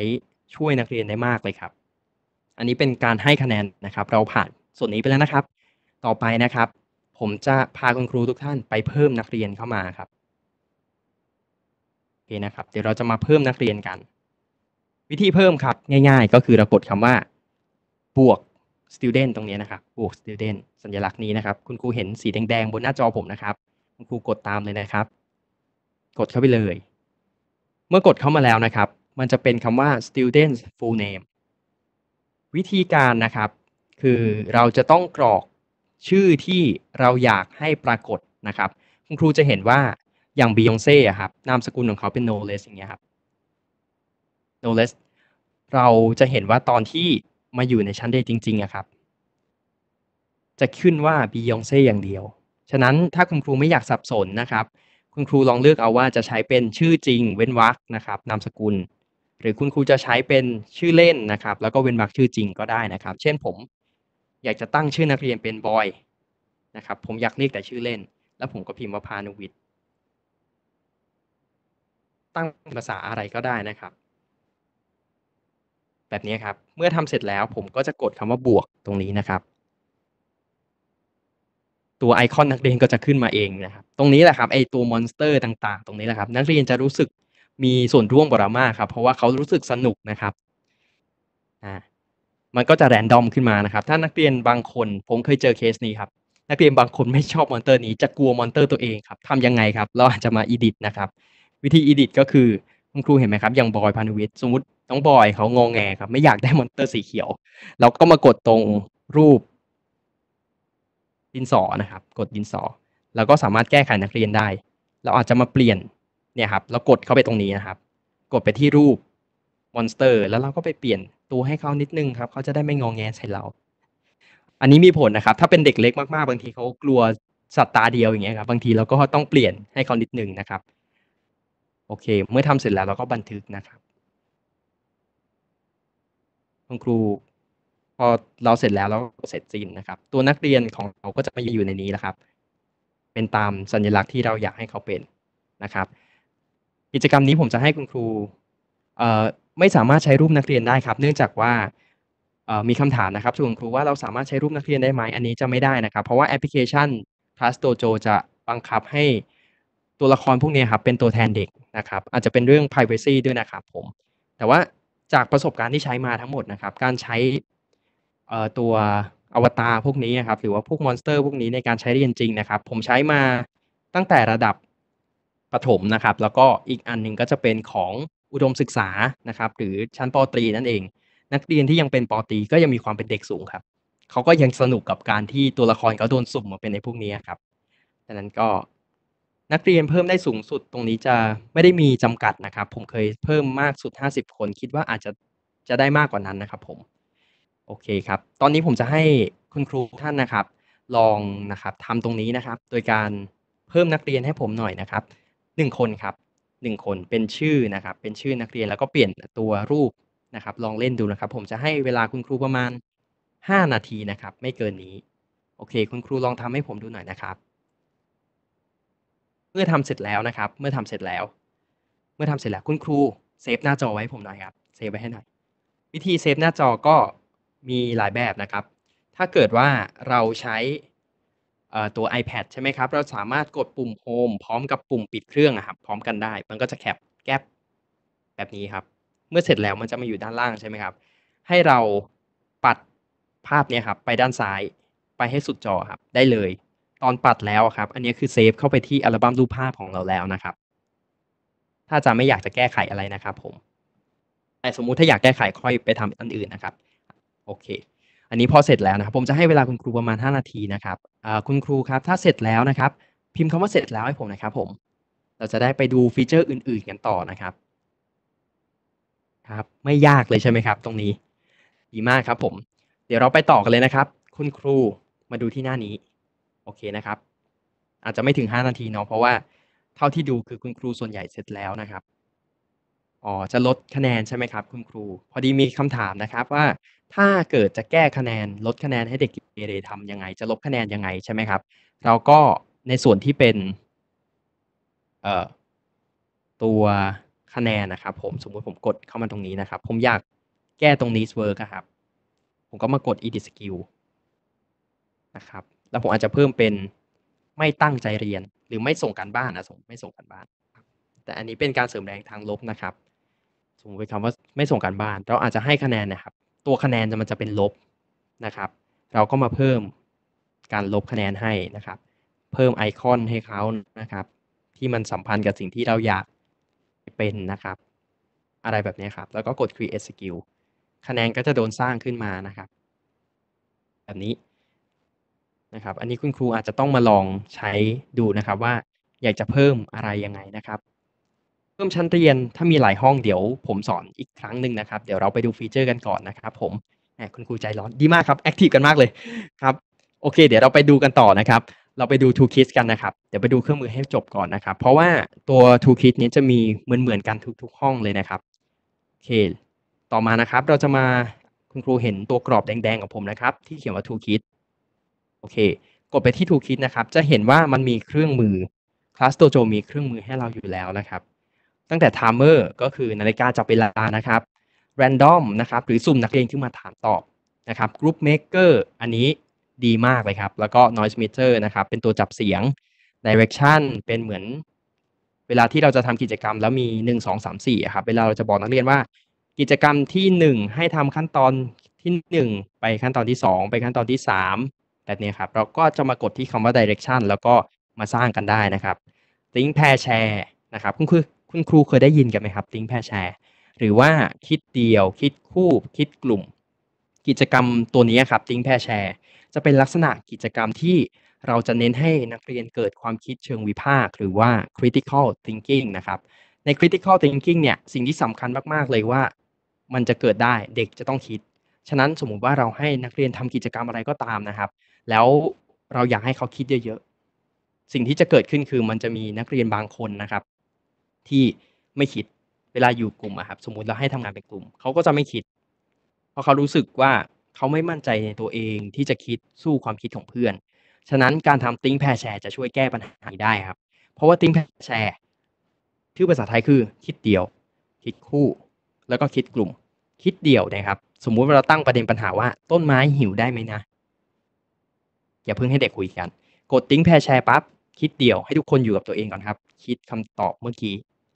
ช่วยนักเรียนได้มากเลยครับ อันนี้เป็นการให้คะแนนนะครับ เราผ่านส่วนนี้ไปแล้วนะครับ ต่อไปนะครับ ผมจะพาคุณครูทุกท่านไปเพิ่มนักเรียนเข้ามาครับ โอเคนะครับ เดี๋ยวเราจะมาเพิ่มนักเรียนกัน วิธีเพิ่มครับ ง่ายๆก็คือเรากดคำว่าบวก student ตรงนี้นะครับบวก student สัญลักษณ์นี้นะครับ คุณครูเห็นสีแดงๆ บนหน้าจอผมนะครับ คุณครูกดตามเลยนะครับ กดเข้าไปเลย เมื่อกดเข้ามาแล้วนะครับ มันจะเป็นคำว่า student full name วิธีการนะครับ คือเราจะต้องกรอกชื่อที่เราอยากให้ปรากฏนะครับ คุณครูจะเห็นว่า อย่างบียองเซ่ครับ นามสกุลของเขาเป็นโนเลสอย่างเงี้ยครับโนเลสเราจะเห็นว่าตอนที่มาอยู่ในชั้นได้จริงๆอะครับ จะขึ้นว่าบียองเซ่อย่างเดียว ฉะนั้นถ้าคุณครูไม่อยากสับสนนะครับ คุณครูลองเลือกเอาว่าจะใช้เป็นชื่อจริง เว้นวรรคนะครับ นามสกุล หรือคุณครูจะใช้เป็นชื่อเล่นนะครับ แล้วก็เว้นวรรคชื่อจริงก็ได้นะครับ เช่นผม อยากจะตั้งชื่อนักเรียนเป็นบอยนะครับ ผมอยากเรียกแต่ชื่อเล่น แล้วผมก็พิมพ์ว่าพานุวิทย์ตั้งภาษาอะไรก็ได้นะครับแบบนี้ครับ เมื่อทำเสร็จแล้วผมก็จะกดคำว่าบวกตรงนี้นะครับ ตัวไอคอนนักเรียนก็จะขึ้นมาเองนะครับ ตรงนี้แหละครับไอตัวมอนสเตอร์ต่างๆ ตรงนี้แหละครับนักเรียนจะรู้สึกมีส่วนร่วมกับเรามากครับเพราะว่าเขารู้สึกสนุกนะครับ อ่า มันก็จะแรนดอมขึ้นมานะครับ ถ้านักเรียนบางคนผมเคยเจอเคสนี้ครับนักเรียนบางคนไม่ชอบมอนเตอร์นี้จะกลัวมอนเตอร์ตัวเองครับทำยังไงครับเราอาจจะมาอีดิตนะครับวิธีอีดิตก็คือคุณครูเห็นไหมครับอย่างบอยพานุวิทย์สมมติน้องบอยเขางงแงครับไม่อยากได้มอนเตอร์สีเขียวเราก็มากดตรงรูปดินสอนะครับ กดดินสอเราก็สามารถแก้ไขนักเรียนได้ เราอาจจะมาเปลี่ยนเนี่ยครับเรากดเข้าไปตรงนี้นะครับ กดไปที่รูปมอนสเตอร์ แล้วเราก็ไปเปลี่ยนตัวให้เขานิดนึงครับเขาจะได้ไม่งองแงใส่เราอันนี้มีผลนะครับ ถ้าเป็นเด็กเล็กมากๆบางทีเขากลัวสัตว์ตาเดียวอย่างเงี้ยครับบางทีเราก็ต้องเปลี่ยนให้เขานิดนึงนะครับ โอเค เมื่อทำเสร็จแล้วเราก็บันทึกนะครับคุณครูพอเราเสร็จแล้วเราเสร็จสิ้นนะครับ ตัวนักเรียนของเราก็จะมาอยู่ในนี้แล้วครับ เป็นตามสัญลักษณ์ที่เราอยากให้เขาเป็นนะครับ กิจกรรมนี้ผมจะให้คุณครูไม่สามารถใช้รูปนักเรียนได้ครับ เนื่องจากว่ามีคำถามนะครับชวณครูว่าเราสามารถใช้รูปนักเรียนได้ไหมอันนี้จะไม่ได้นะครับ เพราะว่าแอปพลิเคชัน Class Dojo จะบังคับให้ตัวละครพวกนี้ครับ เป็นตัวแทนเด็กนะครับ อาจจะเป็นเรื่อง Privacy ด้วยนะครับผมแต่ว่าจากประสบการณ์ที่ใช้มาทั้งหมดนะครับ การใช้ตัวอวตารพวกนี้นะครับ หรือว่าพวกมอนสเตอร์ พวกนี้ในการใช้เรียนจริงนะครับ ผมใช้มาตั้งแต่ระดับประถมนะครับ แล้วก็อีกอันหนึ่งก็จะเป็นของอุดมศึกษานะครับ หรือชั้นปตรีนั่นเอง นักเรียนที่ยังเป็นปตรีก็ยังมีความเป็นเด็กสูงครับเขาก็ยังสนุกกับการที่ตัวละครเขาโดนสุ่มมาเป็นในพวกนี้ครับดังนั้นก็นักเรียนเพิ่มได้สูงสุดตรงนี้จะไม่ได้มีจำกัดนะครับ ผมเคยเพิ่มมากสุด 50 คนคิดว่าอาจจะจะได้มากกว่านั้นนะครับ ผม โอเคครับ ตอนนี้ผมจะให้คุณครูท่านนะครับ ลองนะครับทำตรงนี้นะครับ โดยการเพิ่มนักเรียนให้ผมหน่อยนะครับหนึ่งคนครับหนึ่งคนเป็นชื่อนะครับเป็นชื่อนักเรียนแล้วก็เปลี่ยนตัวรูปนะครับ ลองเล่นดูนะครับ ผมจะให้เวลาคุณครูประมาณ 5 นาทีนะครับ ไม่เกินนี้ โอเค คุณครูลองทำให้ผมดูหน่อยนะครับมื่อทำเสร็จแล้วนะครับ เมื่อทำเสร็จแล้ว เมื่อทำเสร็จแล้ว คุณครูเซฟหน้าจอไว้ผมหน่อยครับ เซฟไว้ให้หน่อยวิธีเซฟหน้าจอก็มีหลายแบบนะครับ ถ้าเกิดว่าเราใช้ตัว iPad ใช่ไหมครับ เราสามารถกดปุ่มโฮมพร้อมกับปุ่มปิดเครื่องะครับ พร้อมกันได้มันก็จะแคปแก๊บแบบนี้ครับ เมื่อเสร็จแล้วมันจะมาอยู่ด้านล่างใช่ไหมครับ ให้เราปัดภาพนี้ครับไปด้านซ้ายไปให้สุดจอครับได้เลยตอนปัดแล้วครับ อันนี้คือเซฟเข้าไปที่อัลบั้มรูปภาพของเราแล้วนะครับ ถ้าจะไม่อยากจะแก้ไขอะไรนะครับ ผม แต่สมมุติถ้าอยากแก้ไขค่อยไปทำอันอื่นนะครับ โอเค อันนี้พอเสร็จแล้วนะครับ ผมจะให้เวลาคุณครูประมาณ 5 นาทีนะครับคุณครูครับ ถ้าเสร็จแล้วนะครับ พิมพ์คำว่าเสร็จแล้วให้ผมนะครับ ผม เราจะได้ไปดูฟีเจอร์อื่น ๆกันต่อนะครับ ครับ ไม่ยากเลยใช่ไหมครับ ตรงนี้ ดีมากครับ ผม เดี๋ยวเราไปต่อกันเลยนะครับ คุณครู มาดูที่หน้านี้โอเคนะครับ อาจจะไม่ถึง 5 นาทีเนาะเพราะว่าเท่าที่ดูคือคุณครูส่วนใหญ่เสร็จแล้วนะครับอ๋อจะลดคะแนนใช่ไหมครับ คุณครู พอดีมีคำถามนะครับ ว่าถ้าเกิดจะแก้คะแนน ลดคะแนนให้เด็กเกเรทำยังไงจะลบคะแนนยังไงใช่ไหมครับ เราก็ในส่วนที่เป็นเอ่อตัวคะแนนนะครับ ผมสมมุติผมกดเข้ามาตรงนี้นะครับ ผมอยากแก้ตรงนี้เวิร์กครับ ผมก็มากด edit skill นะครับแล้วผมอาจจะเพิ่มเป็นไม่ตั้งใจเรียน หรือไม่ส่งการบ้านนะส่งไม่ส่งการบ้าน แต่อันนี้เป็นการเสริมแรงทางลบนะครับสมมติคำว่าไม่ส่งการบ้าน เราอาจจะให้คะแนนนะครับ ตัวคะแนนมันจะเป็นลบนะครับ เราก็มาเพิ่มการลบคะแนนให้นะครับ เพิ่มไอคอนให้เขานะครับ ที่มันสัมพันธ์กับสิ่งที่เราอยากเป็นนะครับ อะไรแบบนี้ครับ แล้วก็กด create skill คะแนนก็จะโดนสร้างขึ้นมานะครับ แบบนี้นะครับอันนี้คุณครูอาจจะต้องมาลองใช้ดูนะครับว่าอยากจะเพิ่มอะไรยังไงนะครับ เพิ่มชั้นเรียนถ้ามีหลายห้องเดี๋ยว ผมสอนอีกครั้งหนึ่งนะครับ เดี๋ยวเราไปดูฟีเจอร์กันก่อนนะครับผมคุณครูใจร้อนดีมากครับแอคทีฟกันมากเลยครับ โอเค เดี๋ยวเราไปดูกันต่อนะครับ เราไปดู2 k i s กันนะครับเดี๋ยวไปดูเครื่องมือให้จบก่อนนะครับเพราะว่าตัว2 k i s นี้จะมีเหมือนเหมือนกันทุกๆห้องเลยนะครับโอเค ต่อมานะครับ เราจะมาคุณครูเห็นตัวกรอบแดงๆของผมนะครับ ที่เขียนว่า2 k i s เคกดไปที่ทูคิดนะครับ จะเห็นว่ามันมีเครื่องมือคลาสโตโจมีเครื่องมือให้เราอยู่แล้วนะครับ ตั้งแต่ท์เมอร์ก็คือนาฬิกาจับเวลานะครับแรนดอมนะครับหรือสุ่มนักเรียนขึ้นมาถามตอบนะครับกรุ๊ปเมกเกอร์อันนี้ดีมากเลยครับ แล้วก็ยส i s e m e อ e ์นะครับเป็นตัวจับเสียงดิเรกชันเป็นเหมือน เวลาที่เราจะทำกิจกรรมแล้วมี 1 2 3 4ครับเวลาเราจะบอกนักเรียนว่า กิจกรรมที่ 1 ให้ทำขั้นตอนที่ 1 ไปขั้นตอนที่ 2 ไปขั้นตอนที่แบบนี้ครับเราก็จะมากดที่คำว่า direction แล้วก็มาสร้างกันได้นะครับ h i n k pair share นะครับคุณคือคุณครูเคยได้ยินกันไหมครับ h i n k pair share หรือว่าคิดเดียว คิดคู่ คิดกลุ่มกิจกรรมตัวนี้ครับ h i n k pair share จะเป็นลักษณะกิจกรรมที่เราจะเน้นให้นักเรียนเกิดความคิดเชิงวิพากษ์หรือว่า critical thinking นะครับใน critical thinking เนี่ยสิ่งที่สำคัญมาก ๆ เลยว่า มันจะเกิดได้เด็กจะต้องคิด ฉะนั้นสมมุติว่าเราให้นักเรียนทำกิจกรรมอะไรก็ตามนะครับแล้วเราอยากให้เขาคิดเยอะๆ สิ่งที่จะเกิดขึ้นคือมันจะมีนักเรียนบางคนนะครับ ที่ไม่คิดเวลาอยู่กลุ่มะครับ สมมุติเราให้ทำงานเป็นกลุ่มเขาก็จะไม่คิด เพราะเขารู้สึกว่าเขาไม่มั่นใจในตัวเองที่จะคิดสู้ความคิดของเพื่อนฉะนั้นการทำติ้งแพรแชร์จะช่วยแก้ปัญหานี้ได้ครับเพราะว่าติ้งแพรแชร์ชื่อภาษาไทยคือ คิดเดียว คิดคู่แล้วก็คิดกลุ่ม คิดเดียวนะครับสมมุติเราตั้งประเด็นปัญหาว่า ต้นไม้หิวได้ไหมนะอย่าเพิ่งให้เด็กคุยกัน กดติ้งแพรแชร์ปั๊บ คิดเดี่ยว ให้ทุกคนอยู่กับตัวเองก่อนครับ คิดคำตอบเมื่อกี้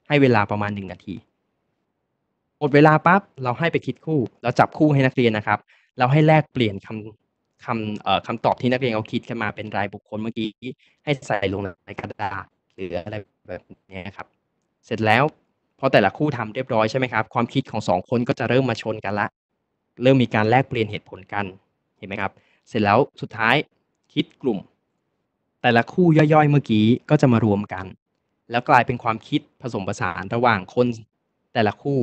ให้เวลาประมาณหนึ่งนาทีหมดเวลาปั๊บ เราให้ไปคิดคู่ เราจับคู่ให้นักเรียนนะครับ เราให้แลกเปลี่ยนคำคำเอ่อคำตอบที่นักเรียนเขาคิดกันมาเป็นรายบุคคลเมื่อกี้ ให้ใส่ลงในกระดาษหรืออะไรแบบนี้ครับ เสร็จแล้วพอแต่ละคู่ทำเรียบร้อยใช่ไหมครับ ความคิดของสองคนก็จะเริ่มมาชนกันละ เริ่มมีการแลกเปลี่ยนเหตุผลกัน เห็นไหมครับ เสร็จแล้วสุดท้ายคิดกลุ่ม แต่ละคู่ย่อยๆเมื่อกี้ก็จะมารวมกัน แล้วกลายเป็นความคิดผสมผสานระหว่างคนแต่ละคู่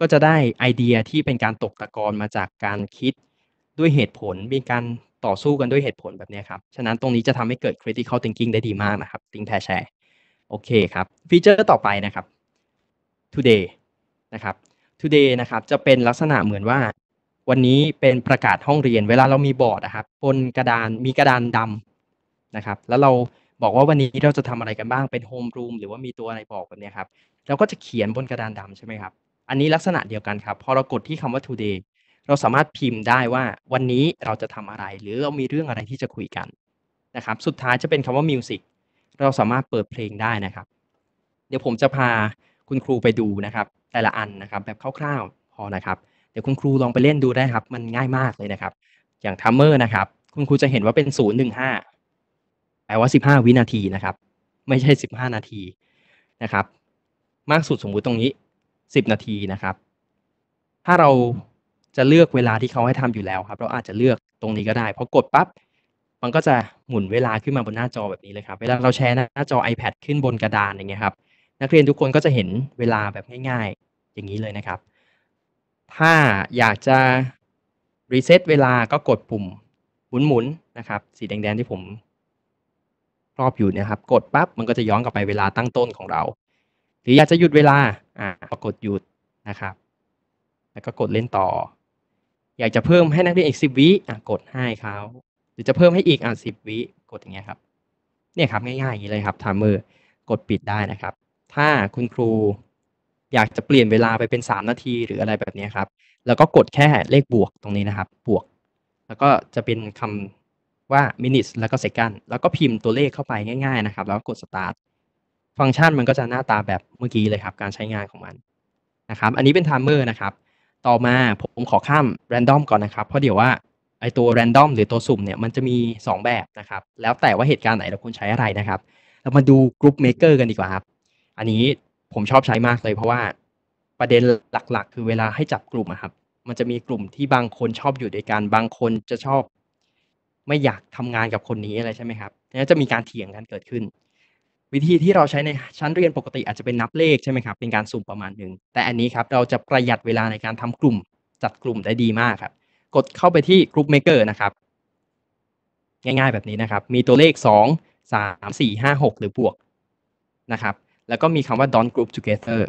ก็จะได้ไอเดียที่เป็นการตกตะกอนมาจากการคิดด้วยเหตุผล มีการต่อสู้กันด้วยเหตุผลแบบนี้ครับ ฉะนั้นตรงนี้จะทำให้เกิด critical thinking ได้ดีมากนะครับ think แแชร์โอเคครับ ฟีเจอร์ต่อไปนะครับ today นะครับ today นะครับจะเป็นลักษณะเหมือนว่าวันนี้เป็นประกาศห้องเรียนเวลาเรามีบอร์ดนะครับบนกระดานมีกระดานดำนะครับ แล้วเราบอกว่าวันนี้เราจะทำอะไรกันบ้างเป็นโฮมรูมหรือว่ามีตัวอะไรบอกแบบนี้ครับ เราก็จะเขียนบนกระดานดำใช่ไหมครับอันนี้ลักษณะเดียวกันครับพอเรากดที่คำว่า today เราสามารถพิมพ์ได้ว่าวันนี้เราจะทำอะไร หรือเรามีเรื่องอะไรที่จะคุยกันนะครับ สุดท้ายจะเป็นคำว่า music เราสามารถเปิดเพลงได้นะครับเดี๋ยวผมจะพาคุณครูไปดูนะครับ แต่ละอันนะครับ แบบคร่าวๆพอนะครับเดี๋ยวคุณครูลองไปเล่นดูได้ครับ มันง่ายมากเลยนะครับ อย่างทัมเมอร์นะครับ คุณครูจะเห็นว่าเป็นศูนย์หนึ่งห้า แปลว่าสิบห้าวินาทีนะครับ ไม่ใช่สิบห้านาทีนะครับ มากสุดสมมุติตรงนี้สิบนาทีนะครับ ถ้าเราจะเลือกเวลาที่เขาให้ทำอยู่แล้วครับ เราอาจจะเลือกตรงนี้ก็ได้พอกดปั๊บ มันก็จะหมุนเวลาขึ้นมาบนหน้าจอแบบนี้เลยครับ เวลาเราแชร์หน้าจอ iPad ขึ้นบนกระดานอย่างเงี้ยครับ นักเรียนทุกคนก็จะเห็นเวลาแบบง่ายๆอย่างนี้เลยนะครับถ้าอยากจะรีเซ็ตเวลา ก็กดปุ่ม หมุนหมุนนะครับ สีแดงๆที่ผมครอบอยู่นะครับ กดปั๊บมันก็จะย้อนกลับไปเวลาตั้งต้นของเราหรืออยากจะหยุดเวลาอ่ากกดหยุดนะครับ แล้วก็กดเล่นต่อ อยากจะเพิ่มให้นักเรียนอีกสิบวิอ่ะกดให้เขาหรือจะเพิ่มให้อีกอ่ะสิบวิกดอย่างเงี้ยครับ เนี่ยครับง่ายๆอย่างนี้เลยครับทามเมอร์กดปิดได้นะครับ ถ้าคุณครูอยากจะเปลี่ยนเวลาไปเป็น 3 นาทีหรืออะไรแบบนี้ครับแล้วก็กดแค่เลขบวกตรงนี้นะครับ บวก แล้วก็จะเป็นคำว่า minutes แล้วก็ second แล้วก็พิมพ์ตัวเลขเข้าไปง่ายๆนะครับแล้วกกด start ฟังก์ชันมันก็จะหน้าตาแบบเมื่อกี้เลยครับการใช้งานของมันนะครับ อันนี้เป็น timer นะครับ ต่อมาผมขอข้าม random ก่อนนะครับเพราะเดี๋ยวว่าไอตัว random หรือตัวสุ่มเนี่ยมันจะมี 2 แบบนะครับ แล้วแต่ว่าเหตุการณ์ไหนเราควรใช้อะไรนะครับ เรามาดู group maker กันดีกว่าครับ อันนี้ผมชอบใช้มากเลย เพราะว่าประเด็นหลัก ๆ คือเวลาให้จับกลุ่มอะครับ มันจะมีกลุ่มที่บางคนชอบอยู่ด้วยกัน บางคนจะชอบไม่อยากทำงานกับคนนี้อะไรใช่ไหมครับนั้นจะมีการเถียงกันเกิดขึ้น วิธีที่เราใช้ในชั้นเรียนปกติอาจจะเป็นนับเลขใช่ไหมครับเป็นการสุ่มประมาณหนึ่งแต่อันนี้ครับ เราจะประหยัดเวลาในการทำกลุ่มจัดกลุ่มได้ดีมากครับกดเข้าไปที่ Group Maker นะครับ ง่ายๆ แบบนี้นะครับ มีตัวเลข2 3 4 5 6หรือบวกนะครับแล้วก็มีคำว่า don't group together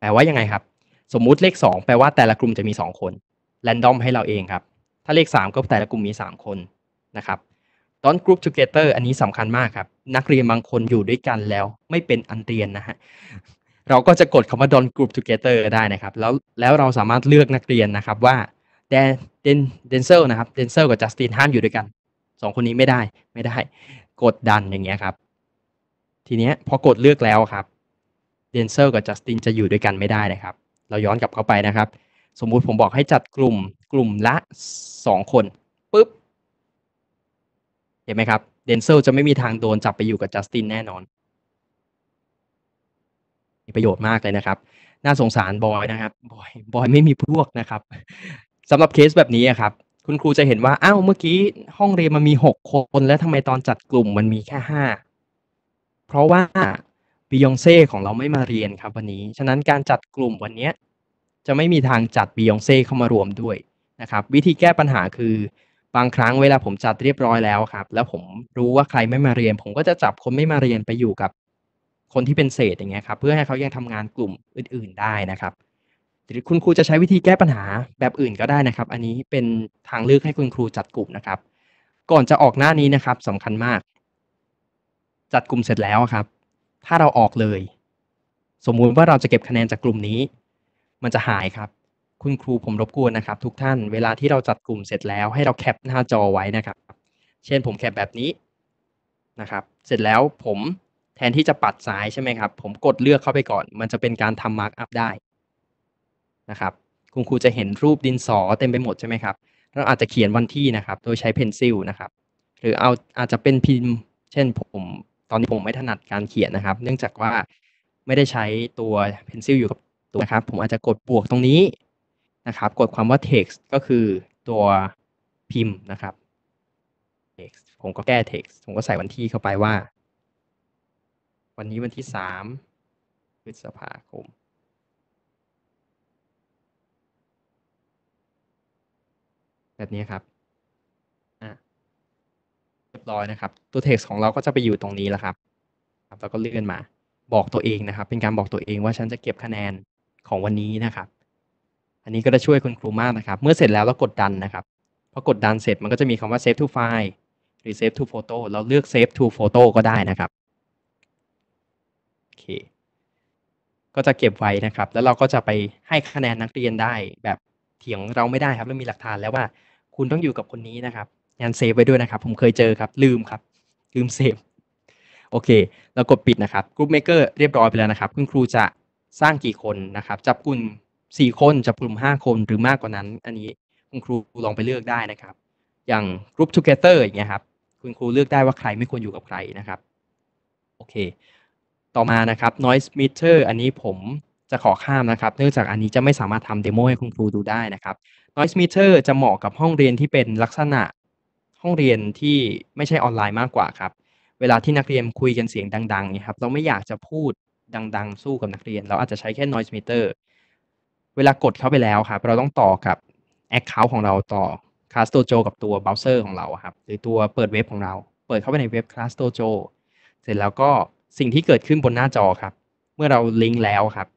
แปลว่ายังไงครับ สมมุติเลข 2 แปลว่าแต่ละกลุ่มจะมี 2 คน random ให้เราเองครับ ถ้าเลข 3 ก็แต่ละกลุ่มมี 3 คนนะครับ don't group together อันนี้สำคัญมากครับ นักเรียนบางคนอยู่ด้วยกันแล้ว ไม่เป็นอันเรียนนะฮะ เราก็จะกดคำว่า don't group together ได้นะครับ แล้วแล้วเราสามารถเลือกนักเรียนนะครับว่าแดนเดนเดนเซลนะครับ เดนเซลกับจัสตินห้ามอยู่ด้วยกันสองคนนี้ไม่ได้ ไม่ได้กดดันอย่างเงี้ยครับทีเนี้ยพอกดเลือกแล้วครับเดนเซอร์กับจัสตินจะอยู่ด้วยกันไม่ได้นะครับ เราย้อนกลับเข้าไปนะครับ สมมุติผมบอกให้จัดกลุ่ม กลุ่มละ 2 คนปุ๊บ เห็นไหมครับ เดนเซอร์จะไม่มีทางโดนจับไปอยู่กับจัสตินแน่นอนมีประโยชน์มากเลยนะครับ น่าสงสารบอยนะครับบอยบอยไม่มีพวกนะครับสำหรับเคสแบบนี้ครับ คุณครูจะเห็นว่า อ้าวเมื่อกี้ห้องเรียนมันมี6คนแล้วทำไมตอนจัดกลุ่มมันมีแค่5เพราะว่าบิยองเซ่ของเราไม่มาเรียนครับวันนี้ ฉะนั้นการจัดกลุ่มวันนี้จะไม่มีทางจัดบิยองเซ่เข้ามารวมด้วยนะครับ วิธีแก้ปัญหาคือ บางครั้งเวลาผมจัดเรียบร้อยแล้วครับแล้วผมรู้ว่าใครไม่มาเรียน ผมก็จะจับคนไม่มาเรียนไปอยู่กับ คนที่เป็นเศษอย่างเงี้ยครับเพื่อให้เขายังทำงานกลุ่มอื่นๆได้นะครับหรือคุณครูจะใช้วิธีแก้ปัญหาแบบอื่นก็ได้นะครับ อันนี้เป็นทางเลือกให้คุณครูจัดกลุ่มนะครับ ก่อนจะออกหน้านี้นะครับสำคัญมากจัดกลุ่มเสร็จแล้วครับ ถ้าเราออกเลย สมมุติว่าเราจะเก็บคะแนนจากกลุ่มนี้ มันจะหายครับ คุณครูผมรบกวนนะครับ ทุกท่าน เวลาที่เราจัดกลุ่มเสร็จแล้ว ให้เราแคปหน้าจอไว้นะครับ เช่น ผมแคปแบบนี้นะครับ เสร็จแล้วผมแทนที่จะปัดซ้ายใช่ไหมครับ ผมกดเลือกเข้าไปก่อน มันจะเป็นการทำมาร์กอัพได้นะครับ คุณครูจะเห็นรูปดินสอเต็มไปหมดใช่ไหมครับ เราอาจจะเขียนวันที่นะครับ โดยใช้เพนซิลนะครับ หรือเอาอาจจะเป็นพิมพ์ เช่นผมตอนนี้ผมไม่ถนัดการเขียนนะครับ เนื่องจากว่าไม่ได้ใช้ตัวเพนซิลอยู่กับตัวนะครับ ผมอาจจะกดบวกตรงนี้นะครับ กดความว่า text ก็คือตัวพิมพ์นะครับ text ผมก็แก้ text ผมก็ใส่วันที่เข้าไปว่า วันนี้วันที่สามพฤษภาคมแบบนี้ครับร้อยนะครับตัวเท็กซ์ของเราก็จะไปอยู่ตรงนี้ แล้วครับแล้วก็เลื่อนมาบอกตัวเองนะครับ เป็นการบอกตัวเองว่าฉันจะเก็บคะแนนของวันนี้นะครับ อันนี้ก็จะช่วยคุณครูมากนะครับ เมื่อเสร็จแล้ว เรากดดันนะครับพอกดดันเสร็จมันก็จะมีคำว่า save to file หรือ save to photo เราเลือก save to photo ก็ได้นะครับโอเค ก็จะเก็บไว้นะครับ แล้วเราก็จะไปให้คะแนนนักเรียนได้แบบเถียงเราไม่ได้ครับเรามีหลักฐานแล้วว่าคุณต้องอยู่กับคนนี้นะครับงั้นเซฟไว้ด้วยนะครับผมเคยเจอครับลืมครับ ลืมเซฟโอเคแล้วกดปิดนะครับกรุ๊ปเมเกอร์เรียบร้อยไปแล้วนะครับ คุณครูจะสร้างกี่คนนะครับ จับกลุ่ม4คนจับกลุ่ม 5 คนหรือมากกว่านั้น อันนี้คุณครูลองไปเลือกได้นะครับ อย่างกรุ๊ปทูเกเตอร์อย่างเงี้ยครับคุณครูเลือกได้ว่าใครไม่ควรอยู่กับใครนะครับโอเค ต่อมานะครับ noise meter อันนี้ผมจะขอข้ามนะครับ เนื่องจากอันนี้จะไม่สามารถทำเดโมให้คุณครูดูได้นะครับ noise meter จะเหมาะกับห้องเรียนที่เป็นลักษณะห้องเรียนที่ไม่ใช่ออนไลน์มากกว่าครับ เวลาที่นักเรียนคุยกันเสียงดัง ๆนี่ครับ เราไม่อยากจะพูดดัง ๆ สู้กับนักเรียน เราอาจจะใช้แค่ noise meter เวลากดเข้าไปแล้วครับ เราต้องต่อกับ account ของเราต่อ class dojo กับตัว browser ของเราครับ หรือตัวเปิดเว็บของเรา เปิดเข้าไปในเว็บ class dojo เสร็จแล้วก็สิ่งที่เกิดขึ้นบนหน้าจอครับ เมื่อเราลิงก์แล้วครับ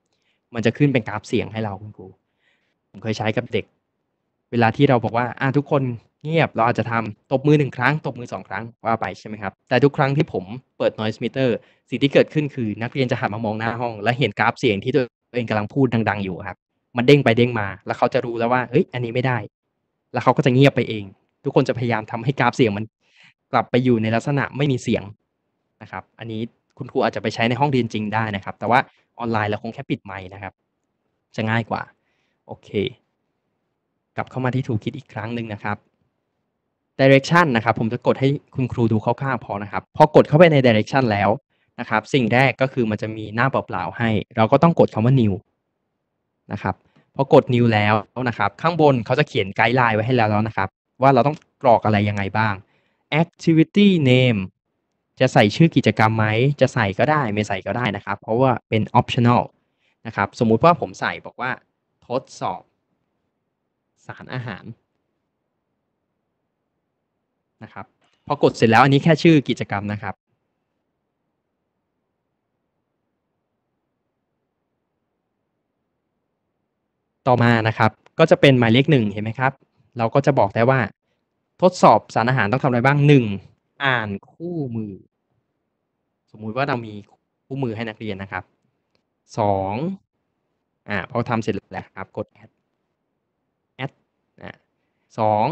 มันจะขึ้นเป็นกราฟเสียงให้เราคุณครู ผมเคยใช้กับเด็ก เวลาที่เราบอกว่าอ่าทุกคนเงียบเราอาจจะทำตบมือหนึ่งครั้งตบมือสองครั้งว่าไปใช่ไหมครับแต่ทุกครั้งที่ผมเปิด noise meter สิ่งที่เกิดขึ้นคือ นักเรียนจะหันมามองหน้าห้อง และเห็นกราฟเสียงที่ตัวเองกำลังพูดดัง ๆ อยู่ครับ มันเด้งไปเด้งมา แล้วเขาจะรู้แล้วว่าเฮ้ย อันนี้ไม่ได้ แล้วเขาก็จะเงียบไปเอง ทุกคนจะพยายามทำให้กราฟเสียงมันกลับไปอยู่ในลักษณะไม่มีเสียงนะครับ อันนี้คุณครูอาจจะไปใช้ในห้องเรียนจริงได้นะครับ แต่ว่าออนไลน์เราคงแค่ปิดไมค์นะครับ จะง่ายกว่า โอเค กลับเข้ามาที่ถูกคิดอีกครั้งหนึ่งนะครับดิเรกชันนะครับผมจะกดให้คุณครูดูคร่าวๆพอนะครับ พอกดเข้าไปในดิเรกชันแล้วนะครับสิ่งแรกก็คือมันจะมีหน้าเปล่าๆ ให้ เราก็ต้องกดคำว่า new นะครับพอกด new แล้วนะครับข้างบนเขาจะเขียนไกด์ไลน์ไว้ให้แล้วแล้วนะครับ ว่าเราต้องกรอกอะไรยังไงบ้าง activity name จะใส่ชื่อกิจกรรมไหม จะใส่ก็ได้ไม่ใส่ก็ได้นะครับ เพราะว่าเป็น optional นะครับสมมุติว่าผมใส่บอกว่าทดสอบสารอาหารนะครับพอกดเสร็จแล้ว อันนี้แค่ชื่อกิจกรรมนะครับ ต่อมานะครับ ก็จะเป็นหมายเลขหนึ่งเห็นไหมครับ เราก็จะบอกได้ว่าทดสอบสารอาหารต้องทำอะไรบ้างหนึ่งอ่านคู่มือ สมมุติว่าเรามีคู่มือให้นักเรียนนะครับสองอ่าพอทำเสร็จแล้วครับ กดแอดแอดอ่าสอง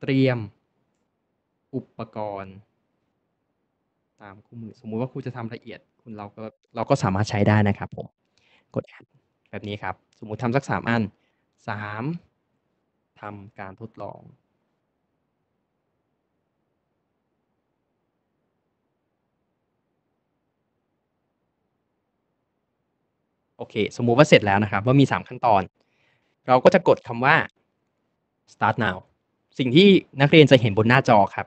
เตรียมอุปกรณ์ ตามคู่มือ สมมุติว่าคุณจะทำละเอียดคุณเราก็เราก็สามารถใช้ได้นะครับผมกด add แบบนี้ครับ สมมุติทำสักสามอันสามทำการทดลองโอเค สมมุติว่าเสร็จแล้วนะครับว่ามี3ขั้นตอน เราก็จะกดคำว่า start now สิ่งที่นักเรียนจะเห็นบนหน้าจอครับ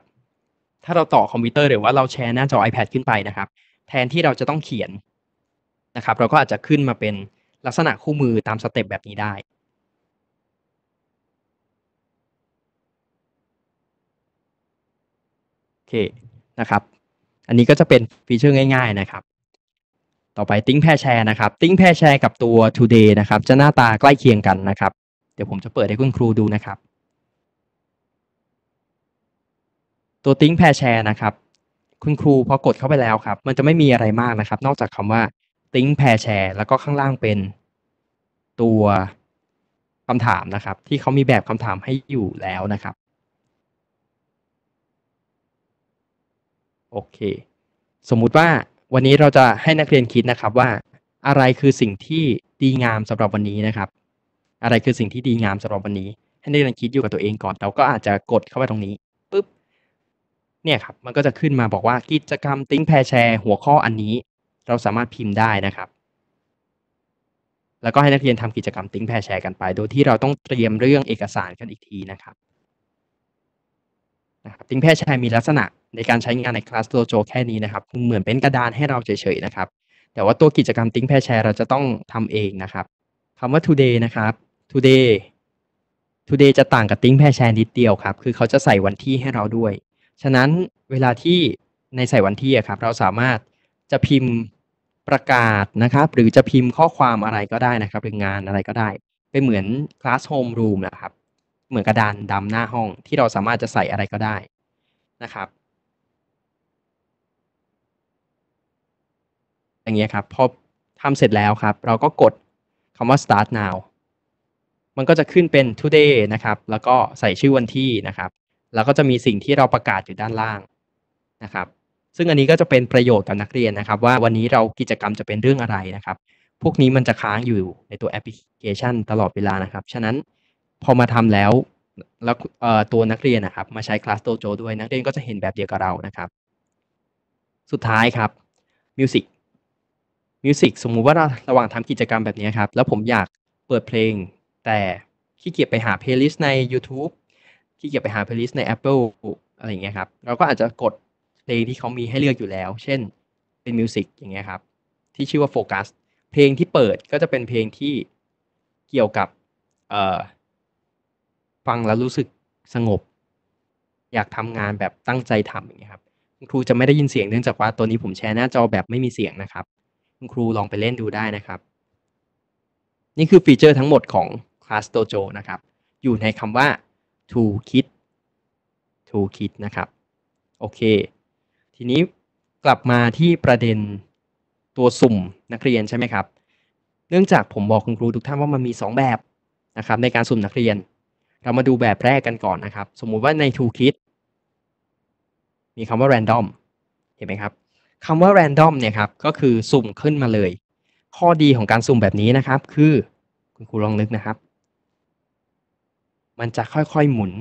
ถ้าเราต่อคอมพิวเตอร์หรือว่าเราแชร์หน้าจอ iPad ขึ้นไปนะครับ แทนที่เราจะต้องเขียนนะครับ เราก็อาจจะขึ้นมาเป็นลักษณะคู่มือตามสเต็ปแบบนี้ได้ โอเคนะครับ อันนี้ก็จะเป็นฟีเจอร์ง่ายๆนะครับ ต่อไปติ้งแพร์แชร์นะครับติ้งแพร์แชร์กับตัว today นะครับ จะหน้าตาใกล้เคียงกันนะครับ เดี๋ยวผมจะเปิดให้คุณครูดูนะครับตัว Think p a ์ r Share นะครับคุณครูพอกดเข้าไปแล้วครับ มันจะไม่มีอะไรมากนะครับ นอกจากคำว่า Think p a ์ r Share แล้วก็ข้างล่างเป็นตัวคำถามนะครับ ที่เขามีแบบคำถามให้อยู่แล้วนะครับ โอเค สมมุติว่าวันนี้เราจะให้นักเรียนคิดนะครับว่าอะไรคือสิ่งที่ดีงามสำหรับวันนี้นะครับ อะไรคือสิ่งที่ดีงามสำหรับวันนี้ให้นักเรียนคิดอยู่กับตัวเองก่อน เราก็อาจจะกดเข้าไปตรงนี้เนี่ยครับ มันก็จะขึ้นมาบอกว่ากิจกรรมติ้งแพรแชร์หัวข้ออันนี้เราสามารถพิมพ์ได้นะครับ แล้วก็ให้นักเรียนทำกิจกรรมติ้งแพรแชร์กันไป โดยที่เราต้องเตรียมเรื่องเอกสารกันอีกทีนะครับนะครับติ้งแพรแชร์มีลักษณะในการใช้งานในคลาสโตโจแค่นี้นะครับเหมือนเป็นกระดานให้เราเฉยๆนะครับ แต่ว่าตัวกิจกรรมติ้งแพรแชร์เราจะต้องทำเองนะครับคำว่า today นะครับ today today จะต่างกับติ้งแพรแชร์นิดเดียวครับ คือเขาจะใส่วันที่ให้เราด้วยฉะนั้นเวลาที่ในใส่วันที่ครับ เราสามารถจะพิมพ์ประกาศนะครับ หรือจะพิมพ์ข้อความอะไรก็ได้นะครับหรืองานอะไรก็ได้ เป็นเหมือนคลาสโฮมรูมนะครับ เหมือนกระดานดำหน้าห้องที่เราสามารถจะใส่อะไรก็ได้นะครับ อย่างเงี้ยครับ พอทำเสร็จแล้วครับ เราก็กดคำว่า start now มันก็จะขึ้นเป็น today นะครับแล้วก็ใส่ชื่อวันที่นะครับแล้วก็จะมีสิ่งที่เราประกาศอยู่ด้านล่างนะครับ ซึ่งอันนี้ก็จะเป็นประโยชน์กับนักเรียนนะครับ ว่าวันนี้เรากิจกรรมจะเป็นเรื่องอะไรนะครับ พวกนี้มันจะค้างอยู่ในตัวแอปพลิเคชันตลอดเวลานะครับฉะนั้นพอมาทำแล้ว แล้วตัวนักเรียนนะครับ มาใช้คลาสโตโจด้วยนักเรียนก็จะเห็นแบบเดียวกับเรานะครับ สุดท้ายครับมิวสิกมิวสิกสมมุติว่าเระหว่างทำกิจกรรมแบบนี้ครับแล้วผมอยากเปิดเพลง แต่ขี้เกียจไปหาเพลย์ลิสต์ใน YouTube ที่เกี่ยวไปหา playlist ใน Apple อะไรอย่างเงี้ยครับ เราก็อาจจะกดเพลงที่เขามีให้เลือกอยู่แล้ว เช่นเป็นมิวสิกอย่างเงี้ยครับ ที่ชื่อว่าโฟกัสเพลงที่เปิดก็จะเป็นเพลงที่เกี่ยวกับฟังแล้วรู้สึกสงบ อยากทำงานแบบตั้งใจทำอย่างเงี้ยครับคุณครูจะไม่ได้ยินเสียงเนื่องจากว่าตัวนี้ผมแชร์หน้าจอแบบไม่มีเสียงนะครับ คุณครูลองไปเล่นดูได้นะครับ นี่คือฟีเจอร์ทั้งหมดของ Class Dojo นะครับ อยู่ในคำว่า t o คิ k i t t o o k i t นะครับ โอเค ทีนี้กลับมาที่ประเด็นตัวสุ่มนักเรียนใช่ไหมครับ เนื่องจากผมบอกคุณครูทุกท่านว่ามันมี 2 แบบนะครับ ในการสุ่มนักเรียน เรามาดูแบบแรกกันก่อนนะครับ สมมุติว่าใน t o คิ k i t มีคำว่า random เห็นไหมครับคำว่า random เนี่ยครับก็คือสุ่มขึ้นมาเลย ข้อดีของการสุ่มแบบนี้นะครับคือคุณครูลองนึกนะครับมันจะค่อยๆ หมุน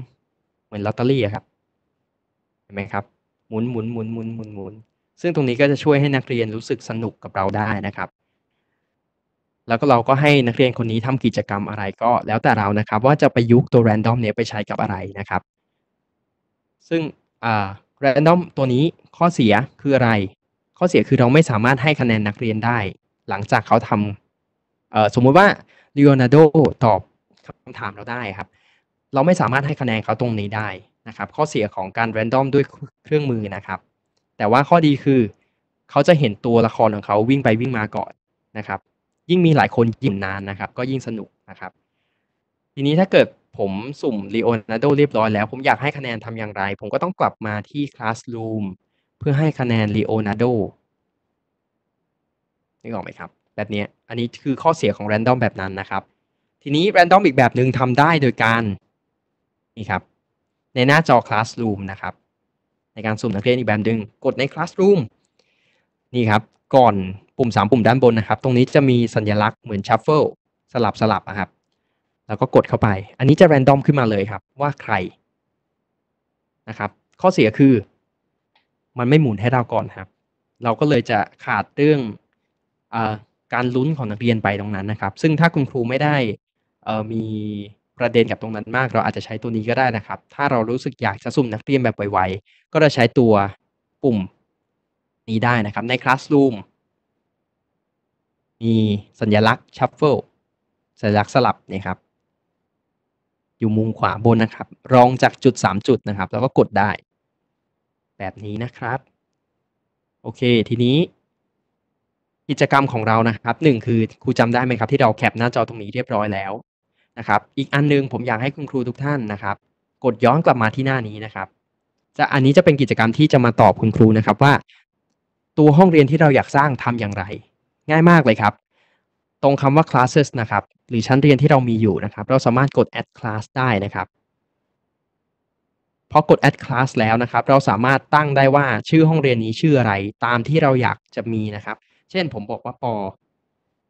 เหมือนลอตเตอรี่ครับ เห็นไหมครับ หมุนหมุนหมุนหมุนหมุนหมุน ซึ่งตรงนี้ก็จะช่วยให้นักเรียนรู้สึกสนุกกับเราได้นะครับ แล้วก็เราก็ให้นักเรียนคนนี้ทำกิจกรรมอะไรก็ แล้วแต่เรานะครับ ว่าจะประยุกต์ตัวแรนดอมเนี้ยไปใช้กับอะไรนะครับ ซึ่งอ่าแรนดอมตัวนี้ข้อเสียคืออะไร ข้อเสียคือเราไม่สามารถให้คะแนนนักเรียนได้ หลังจากเขาทำสมมุติว่าลีโอนาร์โดตอบคำถามเราได้ครับเราไม่สามารถให้คะแนนเขาตรงนี้ได้นะครับ ข้อเสียของการแรนดอมด้วยเครื่องมือนะครับ แต่ว่าข้อดีคือเขาจะเห็นตัวละครของเขา วิ่งไปวิ่งมาก่อนนะครับ ยิ่งมีหลายคนยิ่งนานนะครับ ก็ยิ่งสนุกนะครับ ทีนี้ถ้าเกิดผมสุ่มลีโอนาร์โดเรียบร้อยแล้วผมอยากให้คะแนนทำอย่างไร ผมก็ต้องกลับมาที่คลาสรูมเพื่อให้คะแนนลีโอนาร์โดนี่ออกไหมครับ แบบนี้อันนี้คือข้อเสียของแรนดอมแบบนั้นนะครับ ทีนี้แรนดอมอีกแบบหนึ่งทำได้โดยการนี่ครับในหน้าจอ Classroom นะครับในการสุ่มนักเรียนอีกแบบหนึ่งกดใน Classroom นี่ครับก่อนปุ่ม3ปุ่มด้านบนนะครับ ตรงนี้จะมีสัญลักษณ์เหมือน Shuffle สลับสลับนะครับ แล้วก็กดเข้าไป อันนี้จะแรนดอมขึ้นมาเลยครับ ว่าใครนะครับ ข้อเสียคือ มันไม่หมุนให้เราก่อนครับ เราก็เลยจะขาดเรื่องอการลุ้นของนักเรียนไปตรงนั้นนะครับ ซึ่งถ้าคุณครูไม่ได้มีประเด็นกับตรงนั้นมาก เราอาจจะใช้ตัวนี้ก็ได้นะครับ ถ้าเรารู้สึกอยากจะสุ่มนักเรียนแบบไวๆก็จะใช้ตัวปุ่มนี้ได้นะครับใน Classroom มีสัญลักษณ์ Shuffle สัญลักษณ์สลับนี่ครับ อยู่มุมขวาบนนะครับ รองจากจุด3จุดนะครับ แล้วก็กดได้ แบบนี้นะครับ โอเค ทีนี้ กิจกรรมของเรานะครับหนึ่งคือครูจำได้ไหมครับ ที่เราแคปหน้าจอตรงนี้เรียบร้อยแล้วนะครับ อีกอันนึงผมอยากให้คุณครูทุกท่านนะครับ กดย้อนกลับมาที่หน้านี้นะครับ จะอันนี้จะเป็นกิจกรรมที่จะมาตอบคุณครูนะครับว่าตัวห้องเรียนที่เราอยากสร้างทำอย่างไร ง่ายมากเลยครับ ตรงคำว่า classes นะครับ หรือชั้นเรียนที่เรามีอยู่นะครับ เราสามารถกด add class ได้นะครับพอกด add class แล้วนะครับ เราสามารถตั้งได้ว่าชื่อห้องเรียนนี้ชื่ออะไร ตามที่เราอยากจะมีนะครับ เช่นผมบอกว่าป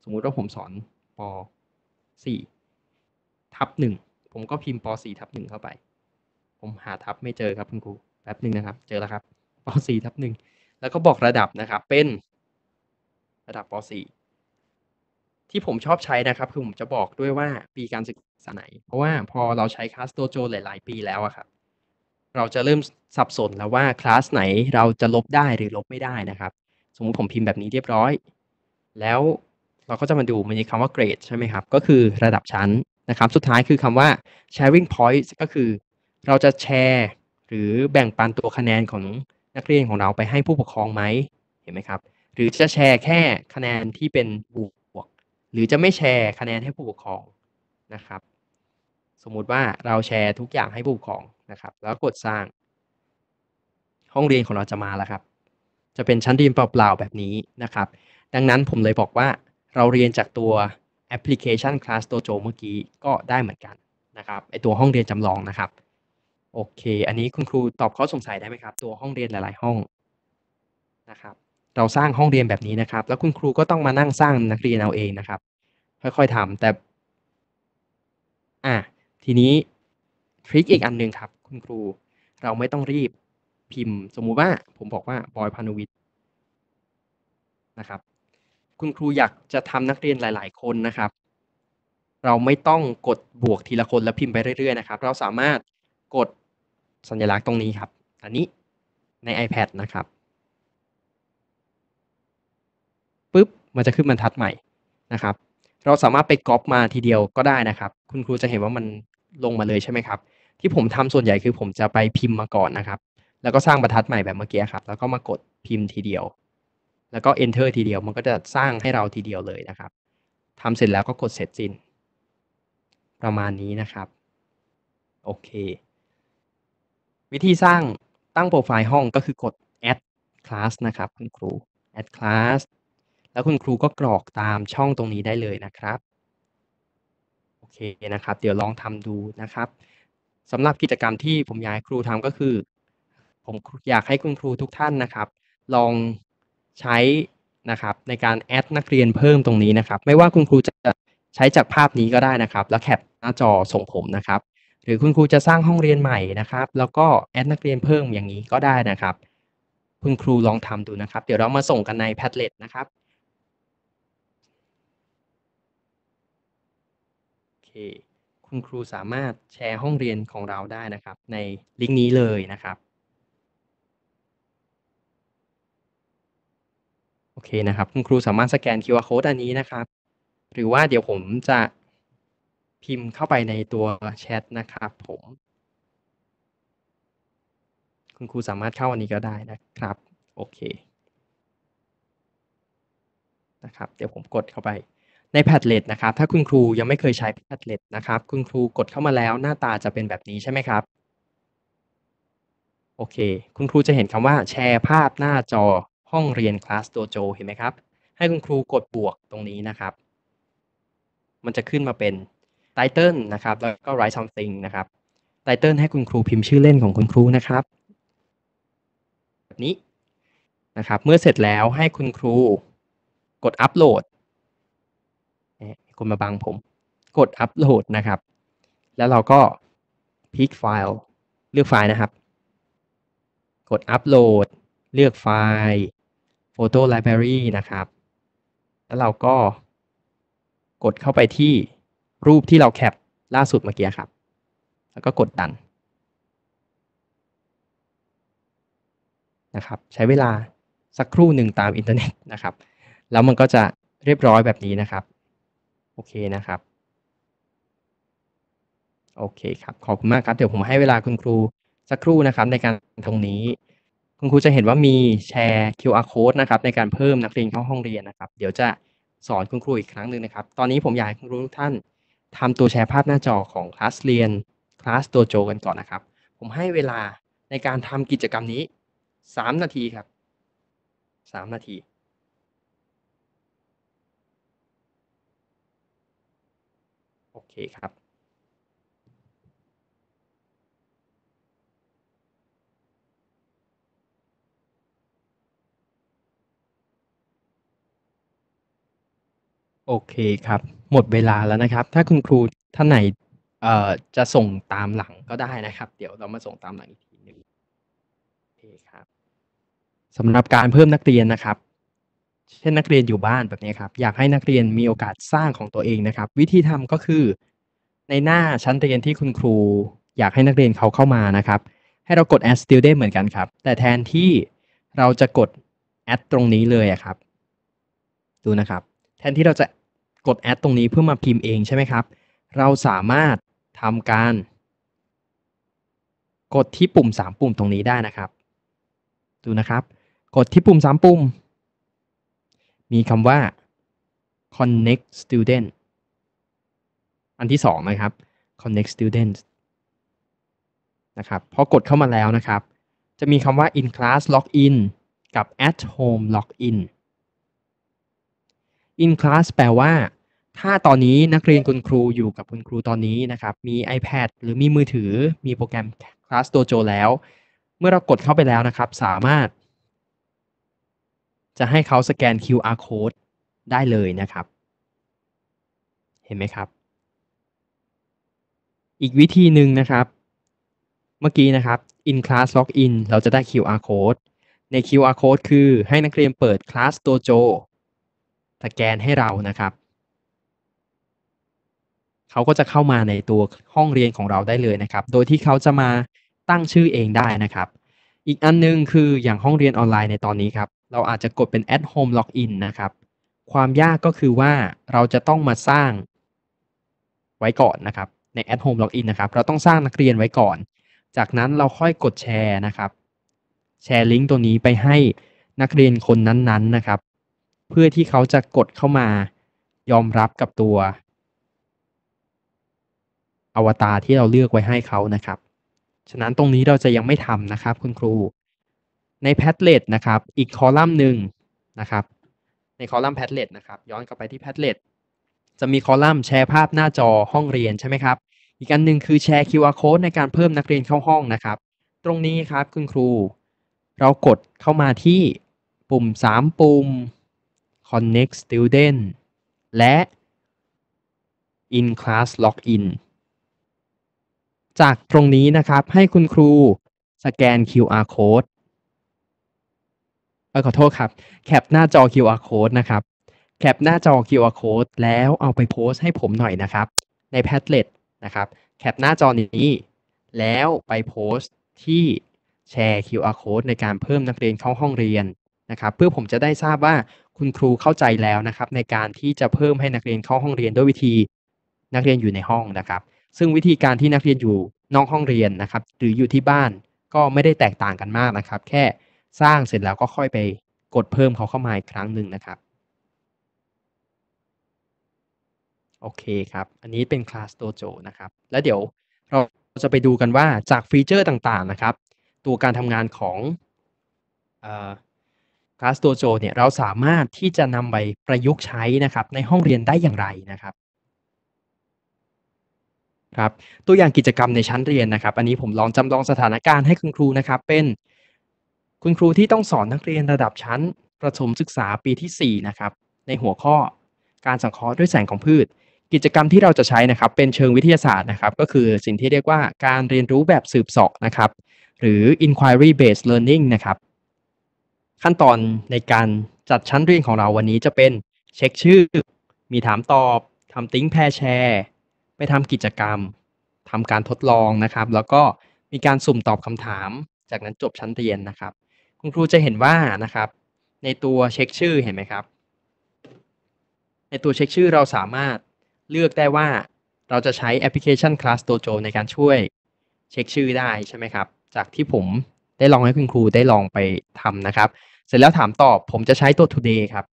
สมมุติว่าผมสอนป 4ทับหนึ่งผมก็พิมพ์ปสี่ทับหนึ่งเข้าไป ผมหาทับไม่เจอครับคุณครู แป๊บหนึ่งนะครับ เจอแล้วครับปสี่ทับหนึ่งแล้วก็บอกระดับนะครับ เป็นระดับปสี่ที่ผมชอบใช้นะครับ คือผมจะบอกด้วยว่าปีการศึกษาไหน เพราะว่าพอเราใช้คลาสโตโจหลาย ๆ ปีแล้วอะครับ เราจะเริ่มสับสนแล้วว่าคลาสไหนเราจะลบได้หรือลบไม่ได้นะครับ สมมุติผมพิมพ์แบบนี้เรียบร้อย แล้วเราก็จะมาดูมันมีคำว่าเกรดใช่ไหมครับ ก็คือระดับชั้นนะครับสุดท้ายคือคำว่า sharing points ก็คือ เราจะแชร์หรือแบ่งปันตัวคะแนนของนักเรียนของเราไปให้ผู้ปกครองไหมเห็นไหมครับ หรือจะแชร์แค่คะแนนที่เป็นบวก หรือจะไม่แชร์คะแนนให้ผู้ปกครองนะครับ สมมุติว่าเราแชร์ทุกอย่างให้ผู้ปกครองนะครับ แล้วกดสร้างห้องเรียนของเราจะมาแล้วครับ จะเป็นชั้นเรียนเปล่าๆแบบนี้นะครับ ดังนั้นผมเลยบอกว่าเราเรียนจากตัวแอปพลิเคชัน Class Dojo เมื่อกี้ ก็ได้เหมือนกันนะครับไอตัวห้องเรียนจำลองนะครับ โอเค อันนี้คุณครูตอบข้อสงสัยได้ไหมครับ ตัวห้องเรียนหลายๆ ห้องนะครับ เราสร้างห้องเรียนแบบนี้นะครับ แล้วคุณครูก็ต้องมานั่งสร้างนักเรียนเอาเองนะครับค่อยๆทำแต่อ่ะทีนี้ทริคอีกอันหนึ่งครับ คุณครูเราไม่ต้องรีบพิมพ์ สมมุติว่า ผมบอกว่าบอยพานุวิทย์นะครับคุณครูอยากจะทำนักเรียนหลาย ๆ คนนะครับ เราไม่ต้องกดบวกทีละคนแล้วพิมพ์ไปเรื่อย ๆ นะครับ เราสามารถกดสัญลักษณ์ตรงนี้ครับ อันนี้ใน iPad นะครับปุ๊บ มันจะขึ้นบรรทัดใหม่นะครับ เราสามารถไปก๊อปมาทีเดียวก็ได้นะครับ คุณครูจะเห็นว่ามันลงมาเลยใช่ไหมครับ ที่ผมทำส่วนใหญ่คือผมจะไปพิมพ์มาก่อนนะครับ แล้วก็สร้างบรรทัดใหม่แบบเมื่อกี้ครับ แล้วก็มากดพิมพ์ทีเดียวแล้วก็ enter ทีเดียวมันก็จะสร้างให้เราทีเดียวเลยนะครับทำเสร็จแล้วก็กดเสร็จสิ้น ประมาณนี้นะครับ โอเค วิธีสร้างตั้งโปรไฟล์ห้องก็คือกด add class นะครับ คุณครู add class แล้วคุณครูก็กรอกตามช่องตรงนี้ได้เลยนะครับ โอเคนะครับเดี๋ยวลองทำดูนะครับสำหรับกิจกรรมที่ผมอยากให้ครูทำก็คือ ผมอยากให้คุณครูทุกท่านนะครับ ลองใช้นะครับในการแอดนักเรียนเพิ่มตรงนี้นะครับ ไม่ว่าคุณครูจะใช้จากภาพนี้ก็ได้นะครับ แล้วแคปหน้าจอส่งผมนะครับ หรือคุณครูจะสร้างห้องเรียนใหม่นะครับ แล้วก็แอดนักเรียนเพิ่มอย่างนี้ก็ได้นะครับคุณครูลองทำดูนะครับ เดี๋ยวเรามาส่งกันในแพทเล็ตนะครับโอเค คุณครูสามารถแชร์ห้องเรียนของเราได้นะครับ ในลิงก์นี้เลยนะครับอเคนะครับคุณครูสามารถสแกน QR code อันนี้นะครับ หรือว่าเดี๋ยวผมจะพิมพ์เข้าไปในตัวแชทนะครับ ผม คุณครูสามารถเข้าอันนี้ก็ได้นะครับโอเคนะครับ เดี๋ยวผมกดเข้าไปในแพทเล็ตนะครับ ถ้าคุณครูยังไม่เคยใช้แพทเล็ตนะครับคุณครูกดเข้ามาแล้วหน้าตาจะเป็นแบบนี้ใช่ไหมครับ โอเค คุณครูจะเห็นคำว่าแชร์ภาพหน้าจอห้องเรียนคลาสโดโจเห็นไหมครับ ให้คุณครูกดบวกตรงนี้นะครับ มันจะขึ้นมาเป็นไตเติลนะครับ แล้วก็ write something นะครับไตเติลให้คุณครูพิมพ์ชื่อเล่นของคุณครูนะครับแบบนี้นะครับ เมื่อเสร็จแล้วให้คุณครูกดอัปโหลดคนมาบังผม กดอัปโหลดนะครับ แล้วเราก็พิกไฟล์เลือกไฟล์นะครับ กดอัปโหลดเลือกไฟล์ Photo Library นะครับ แล้วเราก็กดเข้าไปที่รูปที่เราแคปล่าสุดเมื่อกี้ครับ แล้วก็กดดันนะครับ ใช้เวลาสักครู่หนึ่งตามอินเทอร์เน็ตนะครับ แล้วมันก็จะเรียบร้อยแบบนี้นะครับ โอเคนะครับ โอเคครับ ขอบคุณมากครับ เดี๋ยวผมให้เวลาคุณครูสักครู่นะครับในการตรงนี้คุณครูจะเห็นว่ามีแชร์ QR code นะครับ ในการเพิ่มนักเรียนเข้าห้องเรียนนะครับ เดี๋ยวจะสอนคุณครูอีกครั้งหนึ่งนะครับ ตอนนี้ผมอยากให้คุณครูทุกท่านทำตัวแชร์ภาพหน้าจอของคลาสเรียน คลาสตัวโจกันก่อนนะครับ ผมให้เวลาในการทำกิจกรรมนี้ 3 นาทีครับ 3 นาที โอเคครับโอเคครับ หมดเวลาแล้วนะครับ ถ้าคุณครูท่านไหน เอ่อจะส่งตามหลังก็ได้นะครับ เดี๋ยวเรามาส่งตามหลังอีกทีหนึ่งโอเคครับสำหรับการเพิ่มนักเรียนนะครับ เช่นนักเรียนอยู่บ้านแบบนี้ครับ อยากให้นักเรียนมีโอกาสสร้างของตัวเองนะครับ วิธีทำก็คือ ในหน้าชั้นเรียนที่คุณครู อยากให้นักเรียนเขาเข้ามานะครับ ให้เรากด add student เหมือนกันครับ แต่แทนที่เราจะกด add ตรงนี้เลยครับ ดูนะครับแทนที่เราจะกดแอดตรงนี้เพื่อมาพิมพ์เองใช่ไหมครับ เราสามารถทำการ กดที่ปุ่ม 3 ปุ่มตรงนี้ได้นะครับ ดูนะครับ กดที่ปุ่ม 3 ปุ่ม มีคำว่า connect student อันที่2นะครับ connect students นะครับพอกดเข้ามาแล้วนะครับ จะมีคำว่า in class login กับ at home login in class แปลว่าถ้าตอนนี้นักเรียนคุณครูอยู่กับคุณครูตอนนี้นะครับ มี iPad หรือมีมือถือมีโปรแกรม class dojo แล้ว เมื่อเรากดเข้าไปแล้วนะครับ สามารถ จะให้เขาสแกน QR code ได้เลยนะครับ เห็นไหมครับ อีกวิธีหนึ่งนะครับ เมื่อกี้นะครับ in class login เราจะได้ QR code ใน QR code คือให้นักเรียนเปิด class dojo สแกนให้เรานะครับ เขาก็จะเข้ามาในตัวห้องเรียนของเราได้เลยนะครับ โดยที่เขาจะมาตั้งชื่อเองได้นะครับ อีกอันนึงคืออย่างห้องเรียนออนไลน์ในตอนนี้ครับ เราอาจจะกดเป็น at home login นะครับ ความยากก็คือว่าเราจะต้องมาสร้างไว้ก่อนนะครับ ใน at home login นะครับ เราต้องสร้างนักเรียนไว้ก่อน จากนั้นเราค่อยกดแชร์นะครับ แชร์ลิงก์ตัวนี้ไปให้นักเรียนคนนั้นๆนนะครับเพื่อที่เขาจะกดเข้ามายอมรับกับตัว อวตารที่เราเลือกไว้ให้เขานะครับ ฉะนั้นตรงนี้เราจะยังไม่ทำนะครับ คุณครู ในแพทเลตนะครับ อีกคอลัมน์หนึ่งนะครับ ในคอลัมน์แพทเลตนะครับ ย้อนกลับไปที่แพทเลตจะมีคอลัมน์แชร์ภาพหน้าจอห้องเรียนใช่ไหมครับ อีกอันหนึ่งคือแชร์ QR code ในการเพิ่มนักเรียนเข้าห้องนะครับ ตรงนี้ครับคุณครู เรากดเข้ามาที่ปุ่ม3ปุ่ม Connect Student และ In Class Login จากตรงนี้นะครับให้คุณครูสแกน QR code ขอโทษครับ แคปหน้าจอ QR code นะครับ แคปหน้าจอ QR code แล้วเอาไปโพสให้ผมหน่อยนะครับ ใน Padlet นะครับ แคปหน้าจอนี้ แล้วไปโพสที่แชร์ QR code ในการเพิ่มนักเรียนเข้าห้องเรียนนะครับเพื่อผมจะได้ทราบว่าคุณครูเข้าใจแล้วนะครับ ในการที่จะเพิ่มให้นักเรียนเข้าห้องเรียนด้วยวิธีนักเรียนอยู่ในห้องนะครับ ซึ่งวิธีการที่นักเรียนอยู่นอกห้องเรียนนะครับ หรืออยู่ที่บ้านก็ไม่ได้แตกต่างกันมากนะครับ แค่สร้างเสร็จแล้วก็ค่อยไปกดเพิ่มเขาเข้ามาอีกครั้งหนึ่งนะครับโอเคครับ อันนี้เป็นคลาสโตโจนะครับ แล้วเดี๋ยวเราจะไปดูกันว่าจากฟีเจอร์ต่างๆนะครับ ตัวการทำงานของลาสโวโจเนี่ยเราสามารถที่จะนำไปประยุกต์ใช้นะครับในห้องเรียนได้อย่างไรนะครับครับ ตัวอย่างกิจกรรมในชั้นเรียนนะครับ อันนี้ผมลองจำลองสถานการณ์ให้คุณครูนะครับ เป็นคุณครูที่ต้องสอนนักเรียนระดับชั้น ประถมศึกษาปีที่ 4 นะครับ ในหัวข้อการสังเคราะห์ด้วยแสงของพืช กิจกรรมที่เราจะใช้นะครับ เป็นเชิงวิทยาศาสตร์นะครับ ก็คือสิ่งที่เรียกว่าการเรียนรู้แบบสืบเสาะนะครับหรือ inquiry based learning นะครับขั้นตอนในการจัดชั้นเรียนของเราวันนี้จะเป็นเช็คชื่อมีถามตอบทำติ้งแพรแชร์ไปทำกิจกรรมทำการทดลองนะครับ แล้วก็มีการสุ่มตอบคำถามจากนั้นจบชั้นเรียนนะครับ คุณครูจะเห็นว่านะครับ ในตัวเช็ค ชื่อเห็นไหมครับ ในตัวเช็คชื่อเราสามารถเลือกได้ว่าเราจะใช้แอปพลิเคชัน Class Dojo ในการช่วยเช็คชื่อได้ใช่ไหมครับ จากที่ผมได้ลองให้คุณครูได้ลองไปทำนะครับร็จแล้วถามตอบผมจะใช้ตัว today ครับ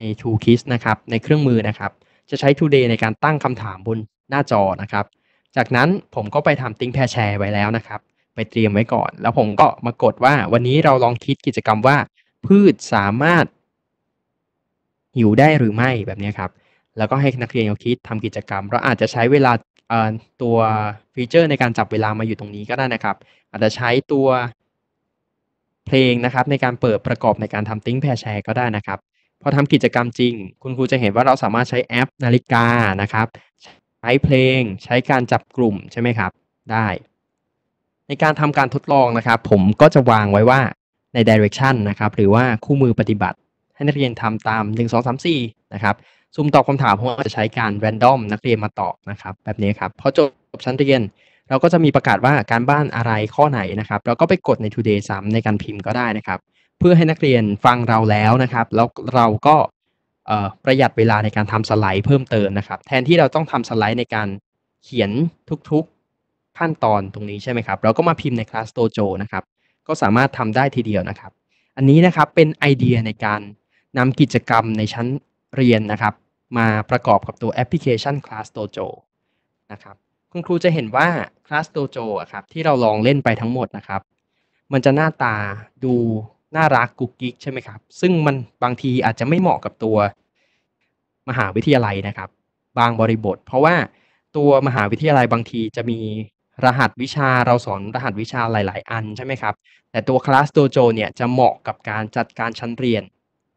ใน t o o k i s นะครับ ในเครื่องมือนะครับ จะใช้ today ในการตั้งคำถามบนหน้าจอนะครับ จากนั้นผมก็ไปทำ think p a ์ r share ไว้แล้วนะครับ ไปเตรียมไว้ก่อน แล้วผมก็มากดว่าวันนี้เราลองคิดกิจกรรมว่า พืชสามารถ อยู่ได้หรือไม่แบบนี้ครับ แล้วก็ให้นักเรียนเขาคิดทำกิจกรรมเราอาจจะใช้เวลาตัวฟีเจอร์ในการจับเวลามาอยู่ตรงนี้ก็ได้นะครับ อาจจะใช้ตัวเพลงนะครับในการเปิดประกอบในการทำติ้งแพรแชร์ก็ได้นะครับพอทำกิจกรรมจริง คุณครูจะเห็นว่าเราสามารถใช้แอปนาฬิกานะครับใช้เพลง ใช้การจับกลุ่มใช่ไหมครับ ได้ ในการทำการทดลองนะครับผมก็จะวางไว้ว่าในดิเรกชันนะครับหรือว่าคู่มือปฏิบัติ ให้นักเรียนทำตาม 1 2 3 4 นะครับซุ่มตอบคำถามผมจะใช้การแรนดอมนักเรียนมาตอบนะครับแบบนี้ครับพอจบชั้นเรียนเราก็จะมีประกาศว่าการบ้านอะไรข้อไหนนะครับเราก็ไปกดใน today ซ้ำในการพิมพ์ก็ได้นะครับ เพื่อให้นักเรียนฟังเราแล้วนะครับแล้วเราก็ประหยัดเวลาในการทำสไลด์เพิ่มเติมนะครับ แทนที่เราต้องทำสไลด์ในการเขียนทุกๆขั้นตอนตรงนี้ใช่ไหมครับ เราก็มาพิมพ์ใน Class Dojo นะครับก็สามารถทำได้ทีเดียวนะครับ อันนี้นะครับเป็นไอเดียในการนำกิจกรรมในชั้นเรียนนะครับ มาประกอบกับตัวแอปพลิเคชัน Class Dojo นะครับคุณครูจะเห็นว่าคลาสโตโจอะครับที่เราลองเล่นไปทั้งหมดนะครับ มันจะหน้าตาดูน่ารักกุ๊กกิ๊กใช่ไหมครับ ซึ่งมันบางทีอาจจะไม่เหมาะกับตัวมหาวิทยาลัยนะครับ บางบริบท เพราะว่าตัวมหาวิทยาลัยบางทีจะมีรหัสวิชาเราสอนรหัสวิชาหลายๆ อันใช่ไหมครับ แต่ตัวคลาสโตโจเนี่ยจะเหมาะกับการจัดการชั้นเรียน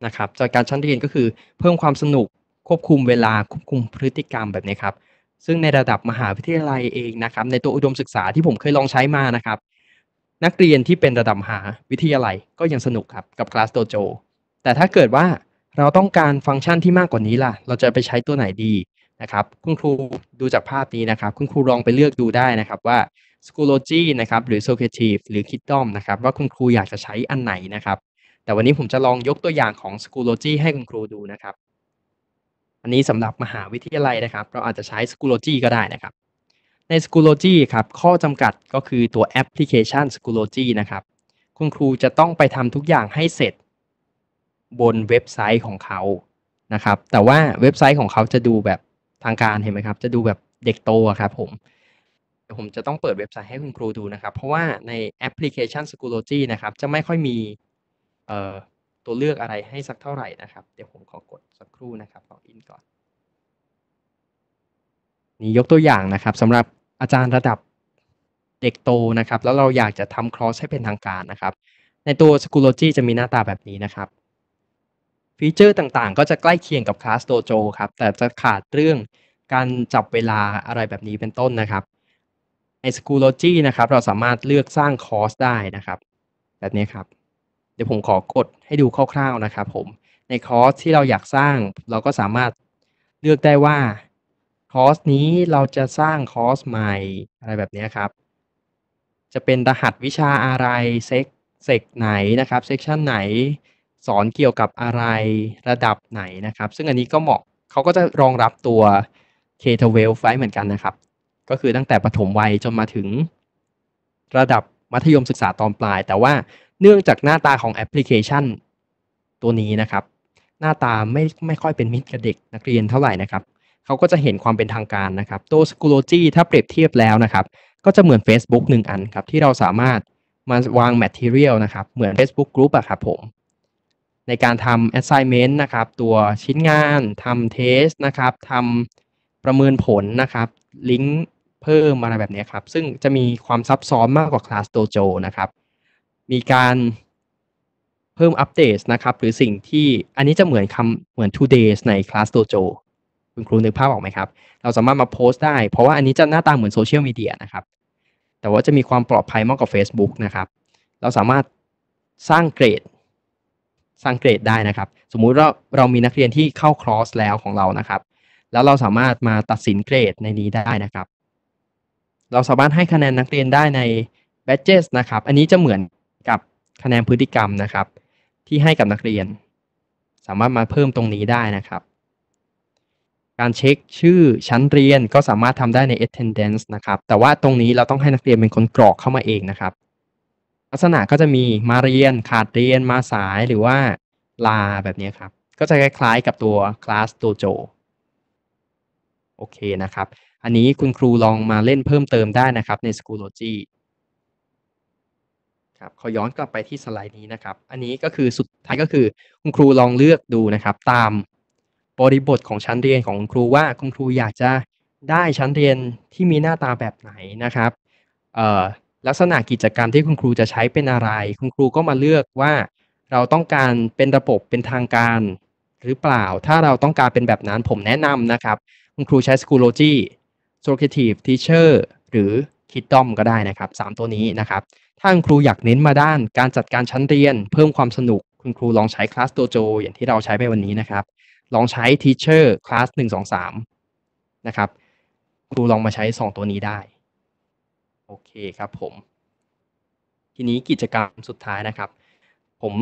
นะครับจัดการชั้นเรียนก็คือเพิ่มความสนุกควบคุมเวลาควบคุมพฤติกรรมแบบนี้ครับซึ่งในระดับมหาวิทยาลัยเองนะครับ ในตัวอุดมศึกษาที่ผมเคยลองใช้มานะครับ นักเรียนที่เป็นระดับมหาวิทยาลัย ก็ยังสนุกครับกับคลาสโตโจแต่ถ้าเกิดว่าเราต้องการฟังก์ชันที่มากกว่านี้ล่ะ เราจะไปใช้ตัวไหนดีนะครับ คุณครูดูจากภาพนี้นะครับ คุณครูลองไปเลือกดูได้นะครับ ว่า Schoology นะครับหรือ s o c r a t i v e หรือ Kidom นะครับว่าคุณครูอยากจะใช้อันไหนนะครับ แต่วันนี้ผมจะลองยกตัวอย่างของ Schoology ให้คุณครูดูนะครับอันนี้สำหรับมหาวิทยาลัยนะครับเราอาจจะใช้ Schoology ก็ได้นะครับ ใน Schoology ครับข้อจำกัดก็คือตัวแอปพลิเคชัน Schoology นะครับคุณครูจะต้องไปทำทุกอย่างให้เสร็จบนเว็บไซต์ของเขานะครับ แต่ว่าเว็บไซต์ของเขาจะดูแบบทางการเห็นไหมครับ จะดูแบบเด็กโตครับผมผมจะต้องเปิดเว็บไซต์ให้คุณครูดูนะครับเพราะว่าในแอปพลิเคชัน Schoology นะครับจะไม่ค่อยมีตัวเลือกอะไรให้สักเท่าไหร่นะครับ เดี๋ยวผมขอกดสักครู่นะครับลองอินก่อน นี่ยกตัวอย่างนะครับสำหรับอาจารย์ระดับเด็กโตนะครับแล้วเราอยากจะทำคลอสให้เป็นทางการนะครับ ในตัว Schoology จะมีหน้าตาแบบนี้นะครับ ฟีเจอร์ต่างๆ ก็จะใกล้เคียงกับคลาสโดโจครับแต่จะขาดเรื่องการจับเวลาอะไรแบบนี้เป็นต้นนะครับ ใน Schoology นะครับเราสามารถเลือกสร้างคอร์สได้นะครับ แบบนี้ครับเดี๋ยวผมขอกดให้ดูคร่าวๆนะครับผมในคอร์สที่เราอยากสร้าง เราก็สามารถเลือกได้ว่า คอร์สนี้เราจะสร้างคอร์สใหม่อะไรแบบนี้ครับ จะเป็นรหัสวิชาอะไรเซกเซกไหนนะครับเซกชันไหนสอนเกี่ยวกับอะไรระดับไหนนะครับซึ่งอันนี้ก็เหมาะเขาก็จะรองรับตัว k 1 l ไว้เหมือนกันนะครับ ก็คือตั้งแต่ปฐมวัยจนมาถึงระดับมัธยมศึกษาตอนปลาย แต่ว่าเนื่องจากหน้าตาของแอปพลิเคชัน ตัวนี้นะครับ หน้าตาไม่ไม่ค่อยเป็นมิตรกับเด็ก นักเรียนเท่าไหร่นะครับเขาก็จะเห็นความเป็นทางการนะครับตัวสกูโลจีถ้าเปรียบเทียบแล้วนะครับ ก็จะเหมือน Facebook 1อันครับที่เราสามารถมาวางแมทเทียลนะครับ เหมือน Facebook Group อะครับผม ในการทำ Assignment นะครับ ตัวชิ้นงานทำเทสนะครับทำประเมินผลนะครับลิงก์เพิ่มอะไรแบบนี้ครับซึ่งจะมีความซับซ้อนมากกว่าคลาสโตโจนะครับมีการเพิ่มอัปเดตนะครับหรือสิ่งที่อันนี้จะเหมือนคำเหมือน two days ใน class dojo คุณครูนึกภาพออกไหมครับ เราสามารถมาโพสต์ได้ เพราะว่าอันนี้จะหน้าตาเหมือนโซเชียลมีเดียนะครับแต่ว่าจะมีความปลอดภัยมากกว่า Facebook นะครับ เราสามารถสร้างเกรดสร้างเกรดได้นะครับ สมมุติว่าเรามีนักเรียนที่เข้าคลอสแล้วของเรานะครับ แล้วเราสามารถมาตัดสินเกรดในนี้ได้นะครับ เราสามารถให้คะแนนนักเรียนได้ใน badges นะครับ อันนี้จะเหมือนคะแนนพฤติกรรมนะครับที่ให้กับนักเรียน สามารถมาเพิ่มตรงนี้ได้นะครับ การเช็คชื่อชั้นเรียนก็สามารถทำได้ใน attendance นะครับ แต่ว่าตรงนี้เราต้องให้นักเรียนเป็นคนกรอกเข้ามาเองนะครับลักษณะก็จะมีมาเรียนขาดเรียนมาสายหรือว่า ลา แบบนี้ครับ ก็จะคล้ายๆกับตัวคลาส d o โจโอเคนะครับ อันนี้คุณครูลองมาเล่นเพิ่มเติมได้นะครับใน Schoology ครับขอย้อนกลับไปที่สไลด์นี้นะครับ อันนี้ก็คือสุดท้ายก็คือคุณครูลองเลือกดูนะครับ ตามบริบทของชั้นเรียนของครูว่าคุณครูอยากจะได้ชั้นเรียนที่มีหน้าตาแบบไหนนะครับลักษณะกิจกรรมที่คุณครูจะใช้เป็นอะไร คุณครูก็มาเลือกว่า เราต้องการเป็นระบบเป็นทางการหรือเปล่า ถ้าเราต้องการเป็นแบบนั้นผมแนะนำนะครับคุณครูใช้ Schoology s o c r a t i v e Teacher หรือ Kidom ก็ได้นะครับ 3 ตัวนี้นะครับถ้าณครูอยากเน้นมาด้าน การจัดการชั้นเรียนเพิ่มความสนุกคุณครูลองใช้คลาสตัวโจอย่างที่เราใช้ไปวันนี้นะครับ ลองใช้ Teacher Class 1 2 3นะครับครูลองมาใช้2ตัวนี้ได้ โอเคครับ ผม ทีนี้กิจกรรมสุดท้ายนะครับ ผม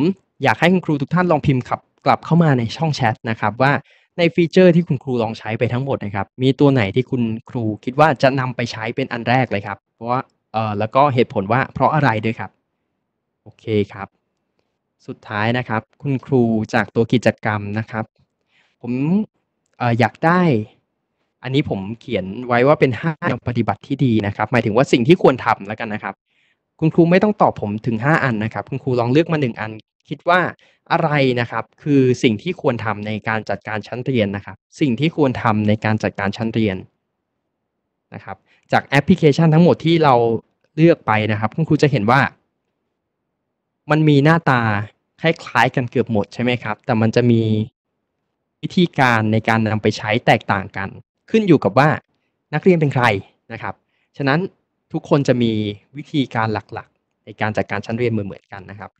อยากให้คุณครูทุกท่านลองพิมพ์ขับกลับเข้ามาในช่องแชทนะครับ ว่าในฟีเจอร์ที่คุณครูลองใช้ไปทั้งหมดนะครับ มีตัวไหนที่คุณครูคิดว่าจะนำไปใช้เป็นอันแรกเลยครับเพราะว่าเอ่อแล้วก็เหตุผลว่าเพราะอะไรด้วยครับ โอเคครับ สุดท้ายนะครับ คุณครูจากตัวกิจกรรมนะครับ ผมเอ่ออยากได้ อันนี้ผมเขียนไว้ว่าเป็น5แนวปฏิบัติที่ดีนะครับ หมายถึงว่าสิ่งที่ควรทำแล้วกันนะครับ คุณครูไม่ต้องตอบผมถึง5อันนะครับ คุณครูลองเลือกมา1อัน คิดว่าอะไรนะครับ คือสิ่งที่ควรทำในการจัดการชั้นเรียนนะครับ สิ่งที่ควรทำในการจัดการชั้นเรียนนะครับจากแอปพลิเคชันทั้งหมดที่เราเลือกไปนะครับ คุณครูจะเห็นว่า มันมีหน้าตาคล้ายๆกันเกือบหมดใช่ไหมครับ แต่มันจะมีวิธีการในการนำไปใช้แตกต่างกัน ขึ้นอยู่กับว่านักเรียนเป็นใครนะครับ ฉะนั้นทุกคนจะมีวิธีการหลักๆในการจัดการชั้นเรียนเหมือนๆกันนะครับ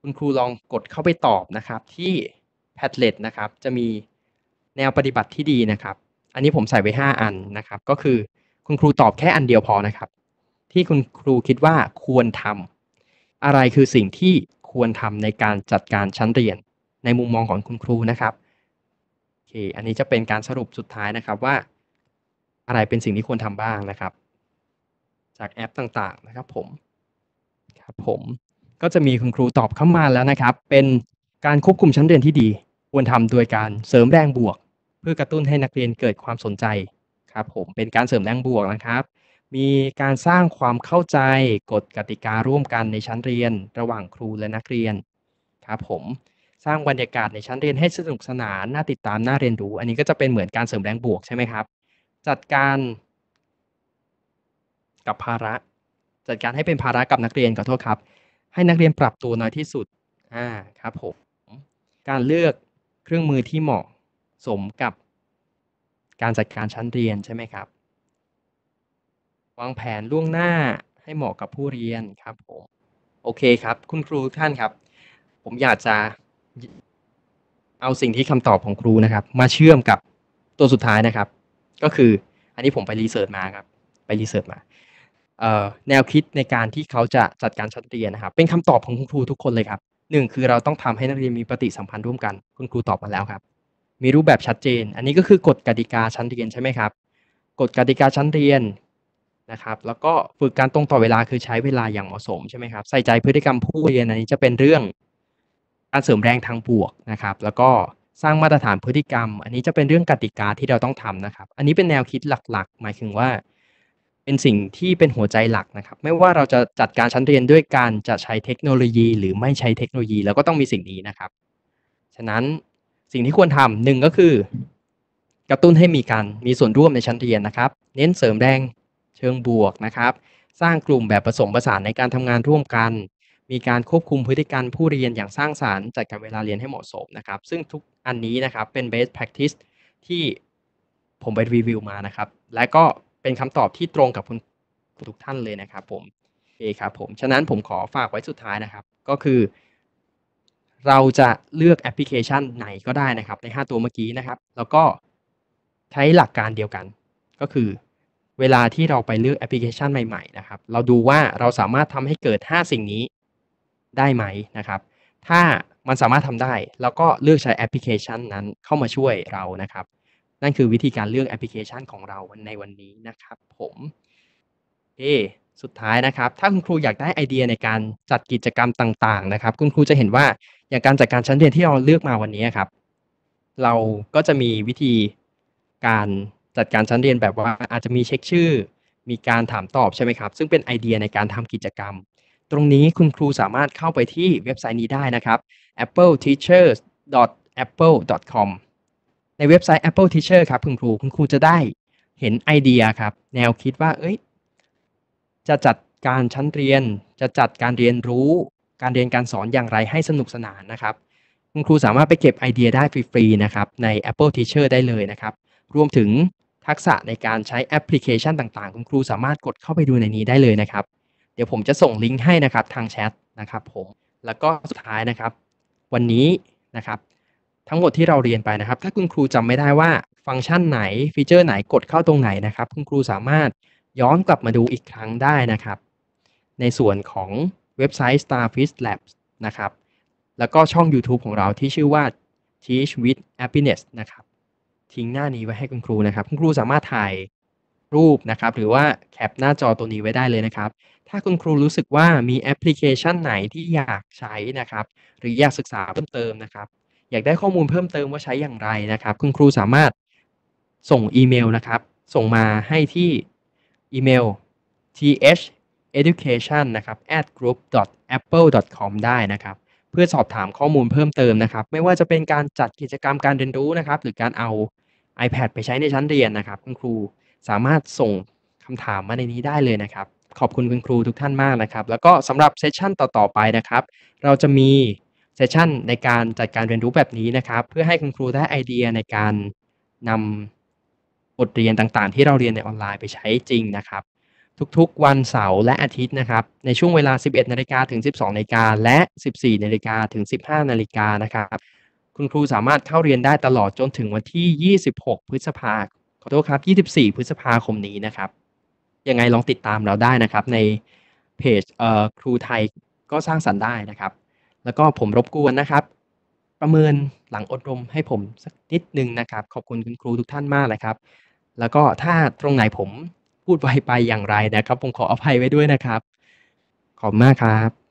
คุณครูลองกดเข้าไปตอบนะครับ ที่ Padlet นะครับ จะมีแนวปฏิบัติที่ดีนะครับ อันนี้ผมใส่ไว้5อันนะครับก็คือคุณครูตอบแค่อันเดียวพอนะครับ ที่คุณครูคิดว่าควรทำอะไรคือสิ่งที่ควรทำในการจัดการชั้นเรียนในมุมมองของคุณครูนะครับโอเค อันนี้จะเป็นการสรุปสุดท้ายนะครับว่า อะไรเป็นสิ่งที่ควรทำบ้างนะครับ จากแอปต่างๆนะครับผมครับผมก็จะมีคุณครูตอบเข้ามาแล้วนะครับ เป็นการควบคุมชั้นเรียนที่ดี ควรทำโดยการเสริมแรงบวก เพื่อกระตุ้นให้นักเรียนเกิดความสนใจับผมเป็นการเสริมแรงบวกนะครับ มีการสร้างความเข้าใจกฎกติการ่วมกันในชั้นเรียนระหว่างครูและนักเรียนครับผม สร้างบรรยากาศในชั้นเรียนให้สนุกสนานน่าติดตามน่าเรียนรู้ อันนี้ก็จะเป็นเหมือนการเสริมแรงบวก ใช่ไหมครับ จัดการ กับภาระ จัดการให้เป็นภาระกับนักเรียนขอโทษครับ ให้นักเรียนปรับตัวน้อยที่สุดอ่าครับผมการเลือกเครื่องมือที่เหมาะสมกับการจัดการชั้นเรียนใช่ไหมครับ วางแผนล่วงหน้าให้เหมาะกับผู้เรียนครับผมโอเคครับ คุณครูท่านครับ ผมอยากจะเอาสิ่งที่คำตอบของครูนะครับ มาเชื่อมกับตัวสุดท้ายนะครับ ก็คืออันนี้ผมไปรีเสิร์ชมาครับ ไปรีเสิร์ชมาแนวคิดในการที่เขาจะจัดการชั้นเรียนนะครับเป็นคำตอบของคุณครูทุกคนเลยครับหนึ่งคือเราต้องทำให้นักเรียนมีปฏิสัมพันธ์ร่วมกัน คุณครูตอบมาแล้วครับมีรูปแบบชัดเจน อันนี้ก็คือกฎกติกาชั้นเรียนใช่ไหมครับ กฎกติกาชั้นเรียนนะครับ แล้วก็ฝึกการตรงต่อเวลาคือใช้เวลาอย่างเหมาะสมใช่ไหมครับใส่ใจพฤติกรรมผู้เรียน อันนี้จะเป็นเรื่องการเสริมแรงทางบวกนะครับ แล้วก็สร้างมาตรฐานพฤติกรรม อันนี้จะเป็นเรื่องกติกาที่เราต้องทำนะครับ อันนี้เป็นแนวคิดหลัก ๆ หมายถึงว่าเป็นสิ่งที่เป็นหัวใจหลักนะครับ ไม่ว่าเราจะจัดการชั้นเรียนด้วยการจะใช้เทคโนโลยี หรือไม่ใช้เทคโนโลยีเราก็ต้องมีสิ่งนี้นะครับ ฉะนั้นสิ่งที่ควรทำหนึ่งก็คือ กระตุ้นให้มีการมีส่วนร่วมในชั้นเรียนนะครับ เน้นเสริมแรงเชิงบวกนะครับ สร้างกลุ่มแบบผสมผสานในการทำงานร่วมกัน มีการควบคุมพฤติกรรมผู้เรียนอย่างสร้างสารรค์จัดการเวลาเรียนให้เหมาะสมนะครับ ซึ่งทุกอันนี้นะครับเป็น best practice ที่ผมไปรีวิวมานะครับ และก็เป็นคำตอบที่ตรงกับคุณทุกท่านเลยนะครับผมโอเคครับผมฉะนั้นผมขอฝากไว้สุดท้ายนะครับ ก็คือเราจะเลือกแอปพลิเคชันไหนก็ได้นะครับ ใน 5 ตัวเมื่อกี้นะครับ แล้วก็ใช้หลักการเดียวกัน ก็คือเวลาที่เราไปเลือกแอปพลิเคชันใหม่ ๆ นะครับ เราดูว่าเราสามารถทำให้เกิด 5 สิ่งนี้ได้ไหมนะครับ ถ้ามันสามารถทำได้ เราก็เลือกใช้แอปพลิเคชันนั้นเข้ามาช่วยเรานะครับ นั่นคือวิธีการเลือกแอปพลิเคชันของเราในวันนี้นะครับ ผมเอสุดท้ายนะครับ ถ้าคุณครูอยากได้ไอเดียในการจัดกิจกรรมต่าง ๆ นะครับ คุณครูจะเห็นว่าอย่างการจัดการชั้นเรียนที่เราเลือกมาวันนี้ครับ เราก็จะมีวิธีการจัดการชั้นเรียนแบบว่าอาจจะมีเช็คชื่อ มีการถามตอบใช่ไหมครับ ซึ่งเป็นไอเดียในการทำกิจกรรม ตรงนี้คุณครูสามารถเข้าไปที่เว็บไซต์นี้ได้นะครับ apple teachers apple com ในเว็บไซต์ apple teacher ครับคุณครูคุณครูจะได้เห็นไอเดียครับ แนวคิดว่าเอ้ย จะจัดการชั้นเรียนจะจัดการเรียนรู้การเรียนการสอนอย่างไรให้สนุกสนานนะครับ คุณครูสามารถไปเก็บไอเดียได้ฟรีๆนะครับ ใน Apple Teacher ได้เลยนะครับ รวมถึงทักษะในการใช้แอปพลิเคชันต่าง ๆ คุณครูสามารถกดเข้าไปดูในนี้ได้เลยนะครับ เดี๋ยวผมจะส่งลิงก์ให้นะครับทางแชทนะครับผมแล้วก็สุดท้ายนะครับ วันนี้นะครับ ทั้งหมดที่เราเรียนไปนะครับ ถ้าคุณครูจำไม่ได้ว่าฟังก์ชันไหน ฟีเจอร์ไหนกดเข้าตรงไหนนะครับคุณครูสามารถย้อนกลับมาดูอีกครั้งได้นะครับ ในส่วนของเว็บไซต์ Starfish Labs นะครับ แล้วก็ช่อง YouTube ของเราที่ชื่อว่า Teach with Happiness นะครับ ทิ้งหน้านี้ไว้ให้คุณครูนะครับ คุณครูสามารถถ่ายรูปนะครับ หรือว่าแคปหน้าจอตัวนี้ไว้ได้เลยนะครับ ถ้าคุณครูรู้สึกว่ามีแอปพลิเคชันไหนที่อยากใช้นะครับ หรืออยากศึกษาเพิ่มเติมนะครับ อยากได้ข้อมูลเพิ่มเติมว่าใช้อย่างไรนะครับ คุณครูสามารถส่งอีเมลนะครับ ส่งมาให้ที่อีเมล th education นะครับ at group apple com ได้นะครับ เพื่อสอบถามข้อมูลเพิ่มเติมนะครับ ไม่ว่าจะเป็นการจัดกิจกรรมการเรียนรู้นะครับ หรือการเอา iPad ไปใช้ในชั้นเรียนนะครับคุณครูสามารถส่งคำถามมาในนี้ได้เลยนะครับ ขอบคุณคุณครูทุกท่านมากนะครับ แล้วก็สำหรับเซสชันต่อๆ ไปนะครับ เราจะมีเซสชันในการจัดการเรียนรู้แบบนี้นะครับเพื่อให้คุณครูได้ไอเดียในการนำบทเรียนต่าง ๆ ที่เราเรียนในออนไลน์ไปใช้จริงนะครับทุกๆ วันเสาร์และอาทิตย์นะครับ ในช่วงเวลา 11นาฬิกาถึง 12นาฬิกาและ 14นาฬิกาถึง 15นาฬิกานะครับ คุณครูสามารถเข้าเรียนได้ตลอดจนถึงวันที่ 26 พฤษภาขอโทษครับ 24 พฤษภาคมนี้นะครับ ยังไงลองติดตามเราได้นะครับ ในเพจเอ่อครูไทยก็สร้างสรรค์ได้นะครับ แล้วก็ผมรบกวนนะครับ ประเมินหลังอดรมให้ผมสักนิดนึงนะครับขอบคุณคุณครูทุกท่านมากเลยครับแล้วก็ถ้าตรงไหนผมพูดไวไปอย่างไรนะครับ ผมขออภัยไว้ด้วยนะครับ ขอบมากครับ